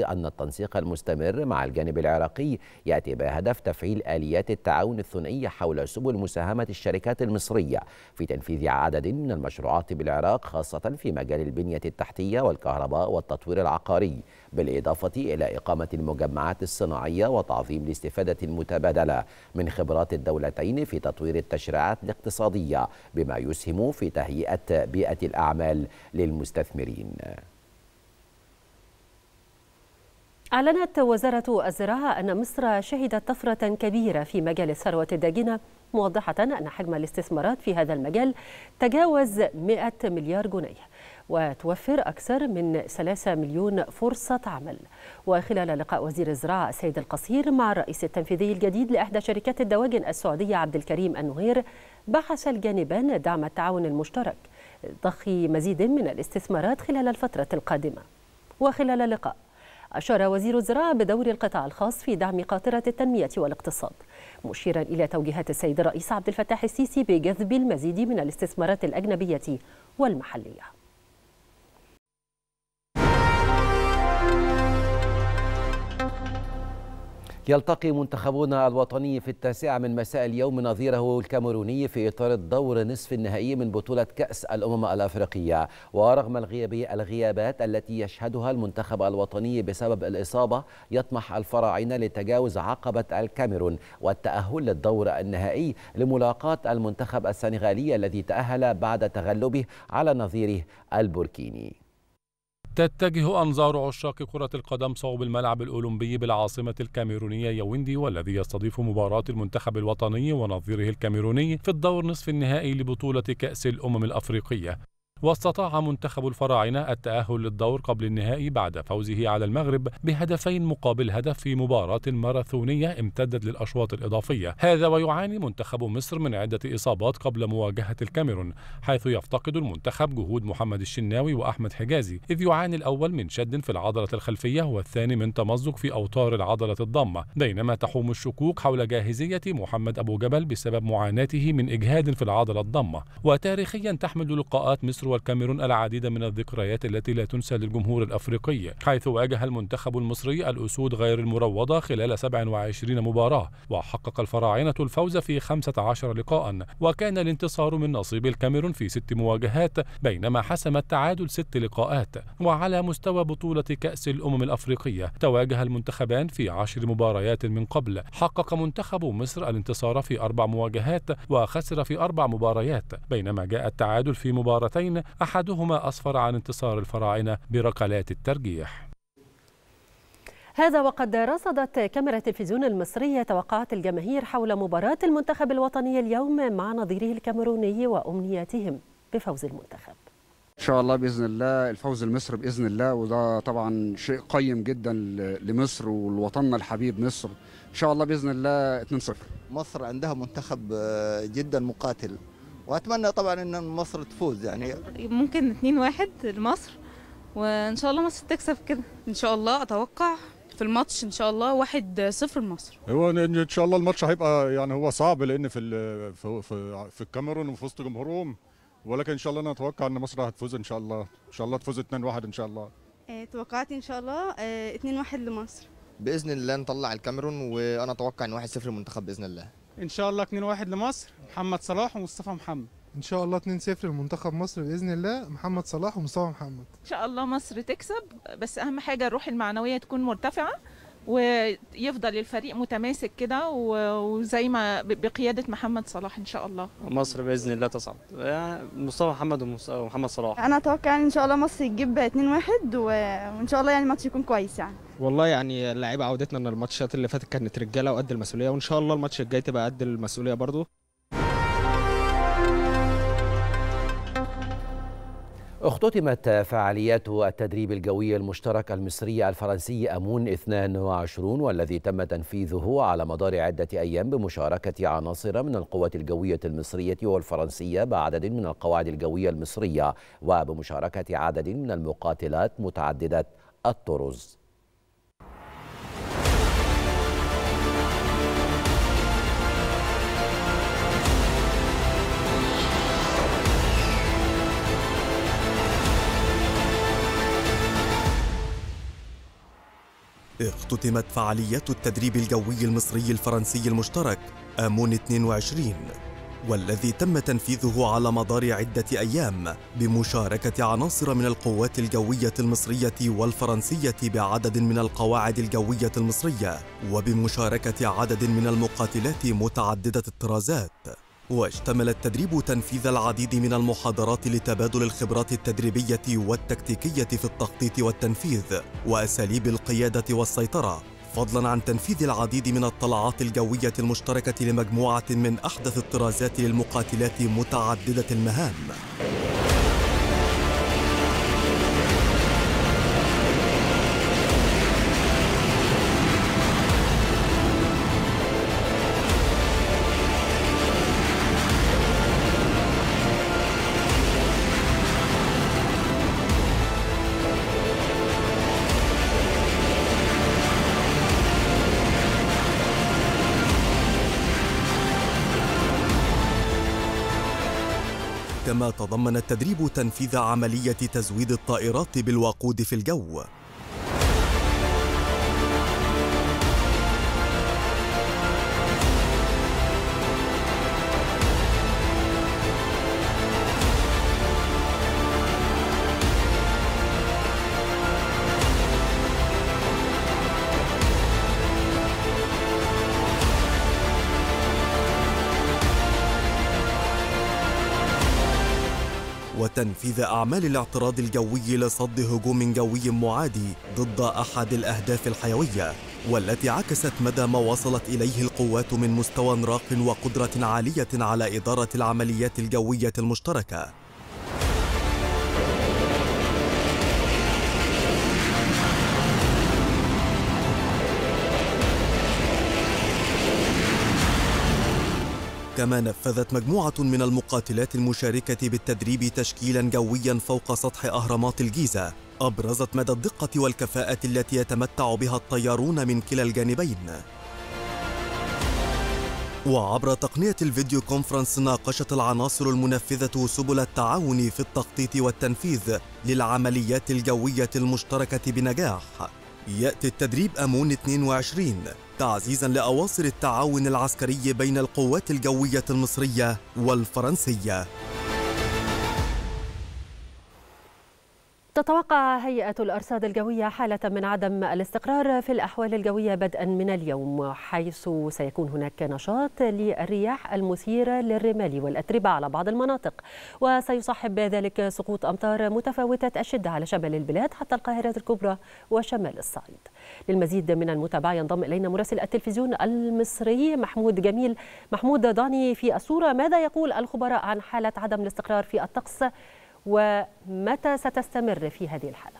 أن التنسيق المستمر مع الجانب العراقي يأتي بهدف تفعيل آليات التعاون الثنائية حول سبل مساهمة الشركات المصرية في تنفيذ عدد من المشروعات بالعراق خاصة في مجال البنية التحتية والكهرباء والتطوير العقاري بالإضافة إلى إقامة المجمعات الصناعية وتعظيم الاستفادة المتبادلة من خبرات الدولتين في تطوير التشريعات الاقتصادية بما يسهم في تهيئة بيئة الأعمال للمستثمرين أعلنت وزارة الزراعة أن مصر شهدت طفرة كبيرة في مجال الثروة الداجنة موضحة أن حجم الاستثمارات في هذا المجال تجاوز 100 مليار جنيه وتوفر أكثر من 3 مليون فرصة عمل وخلال لقاء وزير الزراعة السيد القصير مع الرئيس التنفيذي الجديد لإحدى شركات الدواجن السعودية عبد الكريم النهير بحث الجانبان دعم التعاون المشترك ضخ مزيد من الاستثمارات خلال الفترة القادمة وخلال اللقاء أشار وزير الزراعة بدور القطاع الخاص في دعم قاطرة التنمية والاقتصاد مشيرا إلى توجيهات السيد الرئيس عبد الفتاح السيسي بجذب المزيد من الاستثمارات الأجنبية والمحلية يلتقي منتخبنا الوطني في التاسعة من مساء اليوم نظيره الكاميروني في إطار الدور نصف النهائي من بطولة كأس الأمم الأفريقية ورغم الغيابات التي يشهدها المنتخب الوطني بسبب الإصابة يطمح الفراعنة لتجاوز عقبة الكاميرون والتأهل للدور النهائي لملاقاة المنتخب السنغالي الذي تأهل بعد تغلبه على نظيره البوركيني تتجه أنظار عشاق كرة القدم صوب الملعب الأولمبي بالعاصمة الكاميرونية يوندي والذي يستضيف مباراة المنتخب الوطني ونظيره الكاميروني في الدور نصف النهائي لبطولة كأس الأمم الأفريقية واستطاع منتخب الفراعنة التأهل للدور قبل النهائي بعد فوزه على المغرب بهدفين مقابل هدف في مباراة ماراثونية امتدت للأشواط الإضافية هذا ويعاني منتخب مصر من عدة إصابات قبل مواجهة الكاميرون حيث يفتقد المنتخب جهود محمد الشناوي وأحمد حجازي إذ يعاني الأول من شد في العضلة الخلفية والثاني من تمزق في أوتار العضلة الضمة بينما تحوم الشكوك حول جاهزية محمد أبو جبل بسبب معاناته من إجهاد في العضلة الضمة وتاريخيا تحمل لقاءات مصر والكاميرون العديد من الذكريات التي لا تنسى للجمهور الأفريقي حيث واجه المنتخب المصري الأسود غير المروضة خلال 27 مباراة وحقق الفراعنة الفوز في 15 لقاء وكان الانتصار من نصيب الكاميرون في ست مواجهات بينما حسم التعادل ست لقاءات وعلى مستوى بطولة كأس الأمم الأفريقية تواجه المنتخبان في عشر مباريات من قبل حقق منتخب مصر الانتصار في أربع مواجهات وخسر في أربع مباريات بينما جاء التعادل في مباراتين أحدهما أسفر عن انتصار الفراعنة بركلات الترجيح هذا وقد رصدت كاميرا التلفزيون المصرية توقعات الجماهير حول مباراة المنتخب الوطني اليوم مع نظيره الكاميروني وأمنياتهم بفوز المنتخب ان شاء الله باذن الله الفوز المصري باذن الله وده طبعا شيء قيم جدا لمصر ولوطننا الحبيب مصر ان شاء الله باذن الله 2-0 مصر عندها منتخب آه، جدا مقاتل واتمنى طبعا ان مصر تفوز يعني ممكن 2 1 لمصر وان شاء الله مصر تكسب كده ان شاء الله اتوقع في الماتش ان شاء الله 1 0 لمصر هو أيوة، ان شاء الله الماتش هيبقى يعني هو صعب لان في في في الكاميرون وفي وسط جمهورهم ولكن ان شاء الله انا اتوقع ان مصر هتفوز ان شاء الله ان شاء الله تفوز 2 1 ان شاء الله آه، توقعاتي ان شاء الله 2 آه، 1 لمصر باذن الله نطلع الكاميرون وانا اتوقع ان 1 0 المنتخب باذن الله ان شاء الله 2-1 لمصر محمد صلاح ومصطفى محمد ان شاء الله 2-0 لمنتخب مصر باذن الله محمد صلاح ومصطفى محمد ان شاء الله مصر تكسب بس اهم حاجه الروح المعنويه تكون مرتفعه ويفضل الفريق متماسك كده وزي ما بقياده محمد صلاح ان شاء الله مصر باذن الله تصعد آه، مصطفى محمد ومحمد آه، صلاح انا اتوقع ان شاء الله مصر تجيب 2 1 وان شاء الله يعني الماتش يكون كويس يعني والله يعني اللعيبه عودتنا ان الماتشات اللي فاتت كانت رجاله وقد المسؤوليه وان شاء الله الماتش الجاي تبقى قد المسؤوليه برضه اختتمت فعاليات التدريب الجوي المشترك المصري الفرنسي أمون 22 والذي تم تنفيذه على مدار عدة أيام بمشاركة عناصر من القوات الجوية المصرية والفرنسية بعدد من القواعد الجوية المصرية وبمشاركة عدد من المقاتلات متعددة الطرز اختتمت فعاليات التدريب الجوي المصري الفرنسي المشترك آمون 22 والذي تم تنفيذه على مدار عدة أيام بمشاركة عناصر من القوات الجوية المصرية والفرنسية بعدد من القواعد الجوية المصرية وبمشاركة عدد من المقاتلات متعددة الطرازات واشتمل التدريب تنفيذ العديد من المحاضرات لتبادل الخبرات التدريبية والتكتيكية في التخطيط والتنفيذ وأساليب القيادة والسيطرة فضلا عن تنفيذ العديد من الطلعات الجوية المشتركة لمجموعة من أحدث الطرازات للمقاتلات متعددة المهام كما تضمن التدريب تنفيذ عملية تزويد الطائرات بالوقود في الجو تنفيذ أعمال الاعتراض الجوي لصد هجوم جوي معادي ضد أحد الأهداف الحيوية والتي عكست مدى ما وصلت إليه القوات من مستوى راق وقدرة عالية على إدارة العمليات الجوية المشتركة كما نفذت مجموعة من المقاتلات المشاركة بالتدريب تشكيلا جويا فوق سطح أهرامات الجيزة أبرزت مدى الدقة والكفاءة التي يتمتع بها الطيارون من كلا الجانبين وعبر تقنية الفيديو كونفرنس ناقشت العناصر المنفذة سبل التعاون في التخطيط والتنفيذ للعمليات الجوية المشتركة بنجاح يأتي التدريب أمون 22 تعزيزا لأواصر التعاون العسكري بين القوات الجوية المصرية والفرنسية تتوقع هيئة الأرصاد الجوية حالة من عدم الاستقرار في الأحوال الجوية بدءا من اليوم حيث سيكون هناك نشاط للرياح المثيرة للرمال والأتربة على بعض المناطق وسيصاحب ذلك سقوط أمطار متفاوتة الشدة على شمال البلاد حتى القاهرة الكبرى وشمال الصعيد للمزيد من المتابعة ينضم إلينا مراسل التلفزيون المصري محمود جميل محمود داني في الصورة ماذا يقول الخبراء عن حالة عدم الاستقرار في الطقس ومتى ستستمر في هذه الحاله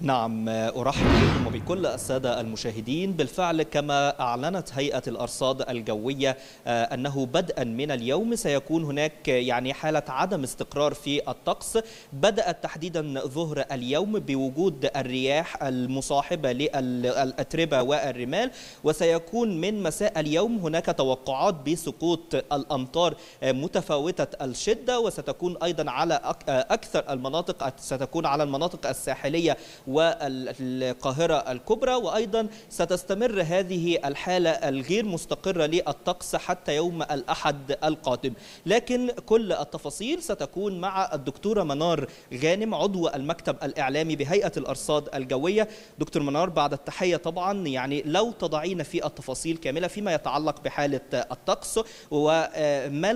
نعم أرحب بكم وبكل السادة المشاهدين بالفعل كما أعلنت هيئة الأرصاد الجوية آه، أنه بدءا من اليوم سيكون هناك يعني حالة عدم استقرار في الطقس بدأت تحديدا ظهر اليوم بوجود الرياح المصاحبة للأتربة والرمال وسيكون من مساء اليوم هناك توقعات بسقوط الأمطار آه، متفاوتة الشدة وستكون أيضا على آه، أكثر المناطق ستكون على المناطق الساحلية والقاهرة الكبرى وأيضا ستستمر هذه الحالة الغير مستقرة للطقس حتى يوم الأحد القادم لكن كل التفاصيل ستكون مع الدكتورة منار غانم عضو المكتب الإعلامي بهيئة الأرصاد الجوية دكتور منار بعد التحية طبعا يعني لو تضعينا في التفاصيل كاملة فيما يتعلق بحالة الطقس وما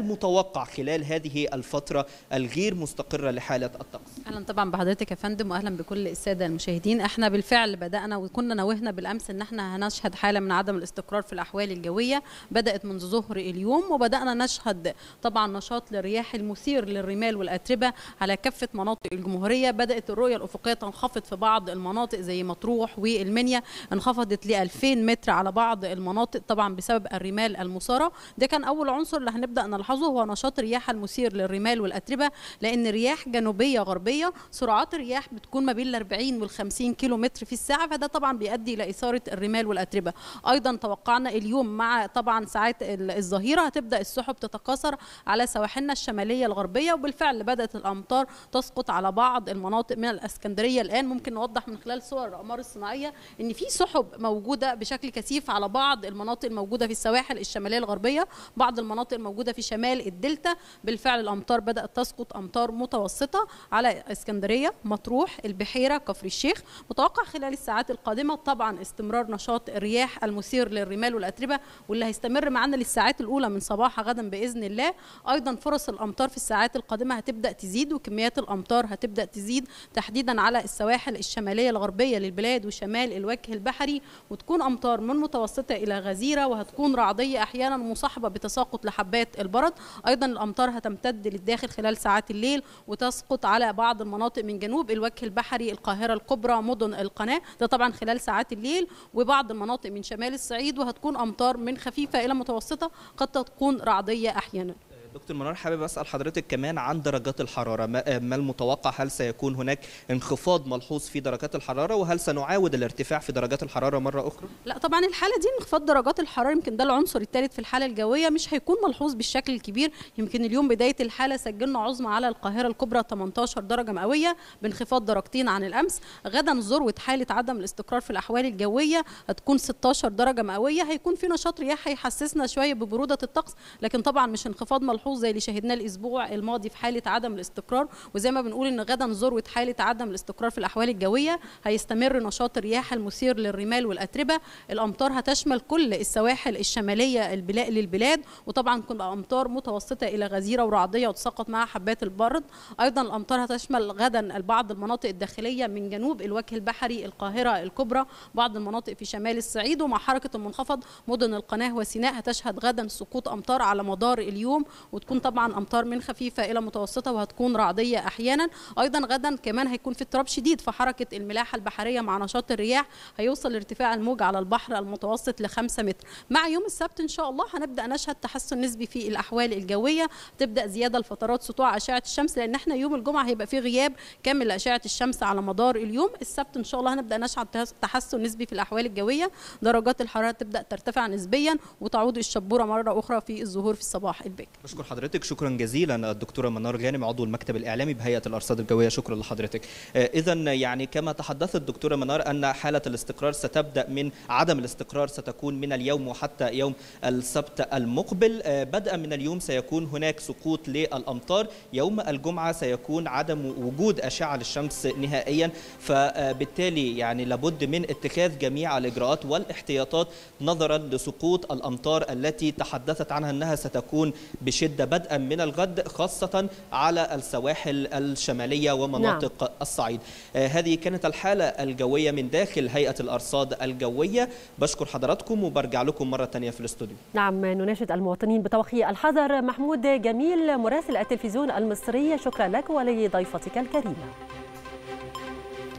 المتوقع خلال هذه الفترة الغير مستقرة لحالة الطقس أهلا طبعا بحضرتك يا فندم وأهلا بكل السادة المشاهدين المشاهدين احنا بالفعل بدانا وكنا نوهنا بالامس ان احنا هنشهد حاله من عدم الاستقرار في الاحوال الجويه بدات منذ ظهر اليوم وبدانا نشهد طبعا نشاط للرياح المثير للرمال والاتربه على كافه مناطق الجمهوريه بدات الرؤيه الافقيه تنخفض في بعض المناطق زي مطروح والمنيا انخفضت ل 2000 متر على بعض المناطق طبعا بسبب الرمال المصارة ده كان اول عنصر اللي هنبدا نلاحظه هو نشاط الرياح المثير للرمال والاتربه لان رياح جنوبيه غربيه سرعات الرياح بتكون ما بين 40 وال 50 كيلو متر في الساعه فده طبعا بيؤدي الى اثاره الرمال والاتربه ايضا توقعنا اليوم مع طبعا ساعات الظهيره هتبدا السحب تتكاثر على سواحلنا الشماليه الغربيه وبالفعل بدات الامطار تسقط على بعض المناطق من الاسكندريه الان ممكن نوضح من خلال صور الاقمار الصناعيه ان في سحب موجوده بشكل كثيف على بعض المناطق الموجوده في السواحل الشماليه الغربيه بعض المناطق الموجوده في شمال الدلتا بالفعل الامطار بدات تسقط امطار متوسطه على اسكندريه مطروح البحيره كفر الشيخ الشيخ متوقع خلال الساعات القادمة طبعا استمرار نشاط الرياح المثير للرمال والأتربة واللي هيستمر معنا للساعات الأولى من صباح غدا بإذن الله أيضا فرص الأمطار في الساعات القادمة هتبدأ تزيد وكميات الأمطار هتبدأ تزيد تحديدا على السواحل الشمالية الغربية للبلاد وشمال الوجه البحري وتكون أمطار من متوسطة إلى غزيرة وهتكون رعدية أحيانا مصاحبة بتساقط لحبات البرد أيضا الأمطار هتمتد للداخل خلال ساعات الليل وتسقط على بعض المناطق من جنوب الوجه البحري القاهرة القاهرة كبرى مدن القناة ده طبعا خلال ساعات الليل وبعض مناطق من شمال الصعيد وهتكون أمطار من خفيفة إلى متوسطة قد تكون رعدية أحيانا دكتور منار حابب اسال حضرتك كمان عن درجات الحراره آه، ما المتوقع هل سيكون هناك انخفاض ملحوظ في درجات الحراره وهل سنعاود الارتفاع في درجات الحراره مره اخرى لا طبعا الحاله دي انخفاض درجات الحراره يمكن ده العنصر الثالث في الحاله الجويه مش هيكون ملحوظ بالشكل الكبير يمكن اليوم بدايه الحاله سجلنا عظمى على القاهره الكبرى 18 درجه مئويه بانخفاض درجتين عن الامس غدا ذروه حاله عدم الاستقرار في الاحوال الجويه هتكون 16 درجه مئويه هيكون في نشاط رياح هيحسسنا شويه ببروده الطقس لكن طبعا مش انخفاض ملحوظ الحوض زي اللي شاهدناه الاسبوع الماضي في حاله عدم الاستقرار وزي ما بنقول ان غدا ذروه حاله عدم الاستقرار في الاحوال الجويه هيستمر نشاط الرياح المثير للرمال والاتربه الامطار هتشمل كل السواحل الشماليه البلاد للبلاد وطبعا تبقى امطار متوسطه الى غزيره ورعديه وتسقط معها حبات البرد ايضا الامطار هتشمل غدا بعض المناطق الداخليه من جنوب الوجه البحري القاهره الكبرى بعض المناطق في شمال الصعيد ومع حركه المنخفض مدن القناه وسيناء هتشهد غدا سقوط امطار على مدار اليوم وتكون طبعا امطار من خفيفه الى متوسطه وهتكون رعديه احيانا ايضا غدا كمان هيكون في اضطراب شديد في حركه الملاحه البحريه مع نشاط الرياح هيوصل ارتفاع الموج على البحر المتوسط ل 5 متر مع يوم السبت ان شاء الله هنبدا نشهد تحسن نسبي في الاحوال الجويه تبدا زياده لفترات سطوع اشعه الشمس لان احنا يوم الجمعه هيبقى في غياب كامل لاشعه الشمس على مدار اليوم السبت ان شاء الله هنبدا نشهد تحسن نسبي في الاحوال الجويه درجات الحراره تبدا ترتفع نسبيا وتعود الشبوره مره اخرى في الظهور في الصباح الباكر بشكر حضرتك شكرا جزيلا الدكتوره منار غانم عضو المكتب الاعلامي بهيئه الارصاد الجويه شكرا لحضرتك آه، اذا يعني كما تحدثت الدكتوره منار ان حاله الاستقرار ستبدا من عدم الاستقرار ستكون من اليوم وحتى يوم السبت المقبل آه، بدءا من اليوم سيكون هناك سقوط للامطار يوم الجمعه سيكون عدم وجود اشعه للشمس نهائيا فبالتالي يعني لابد من اتخاذ جميع الاجراءات والاحتياطات نظرا لسقوط الامطار التي تحدثت عنها انها ستكون بشده الشدة بدءا من الغد خاصة على السواحل الشمالية ومناطق نعم. الصعيد آه، هذه كانت الحالة الجوية من داخل هيئة الأرصاد الجوية بشكر حضراتكم وبرجع لكم مرة ثانية في الاستوديو نعم نناشد المواطنين بتوقي الحذر محمود جميل مراسل التلفزيون المصري شكرا لك ولضيفتك الكريمة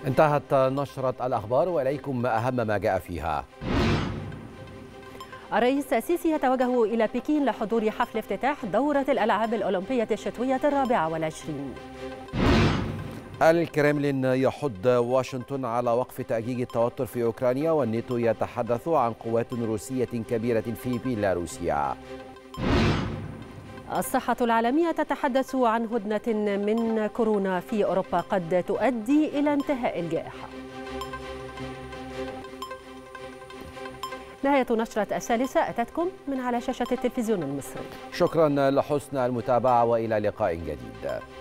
انتهت نشرة الأخبار وإليكم أهم ما جاء فيها الرئيس السيسي يتوجه إلى بكين لحضور حفل افتتاح دورة الألعاب الأولمبية الشتوية الرابعة والعشرين الكرملين يحض واشنطن على وقف تأجيج التوتر في أوكرانيا والنيتو يتحدث عن قوات روسية كبيرة في بيلاروسيا الصحة العالمية تتحدث عن هدنة من كورونا في أوروبا قد تؤدي إلى انتهاء الجائحة نهاية نشرة الثالثة أتتكم من على شاشة التلفزيون المصري شكرا لحسن المتابعة وإلى لقاء جديد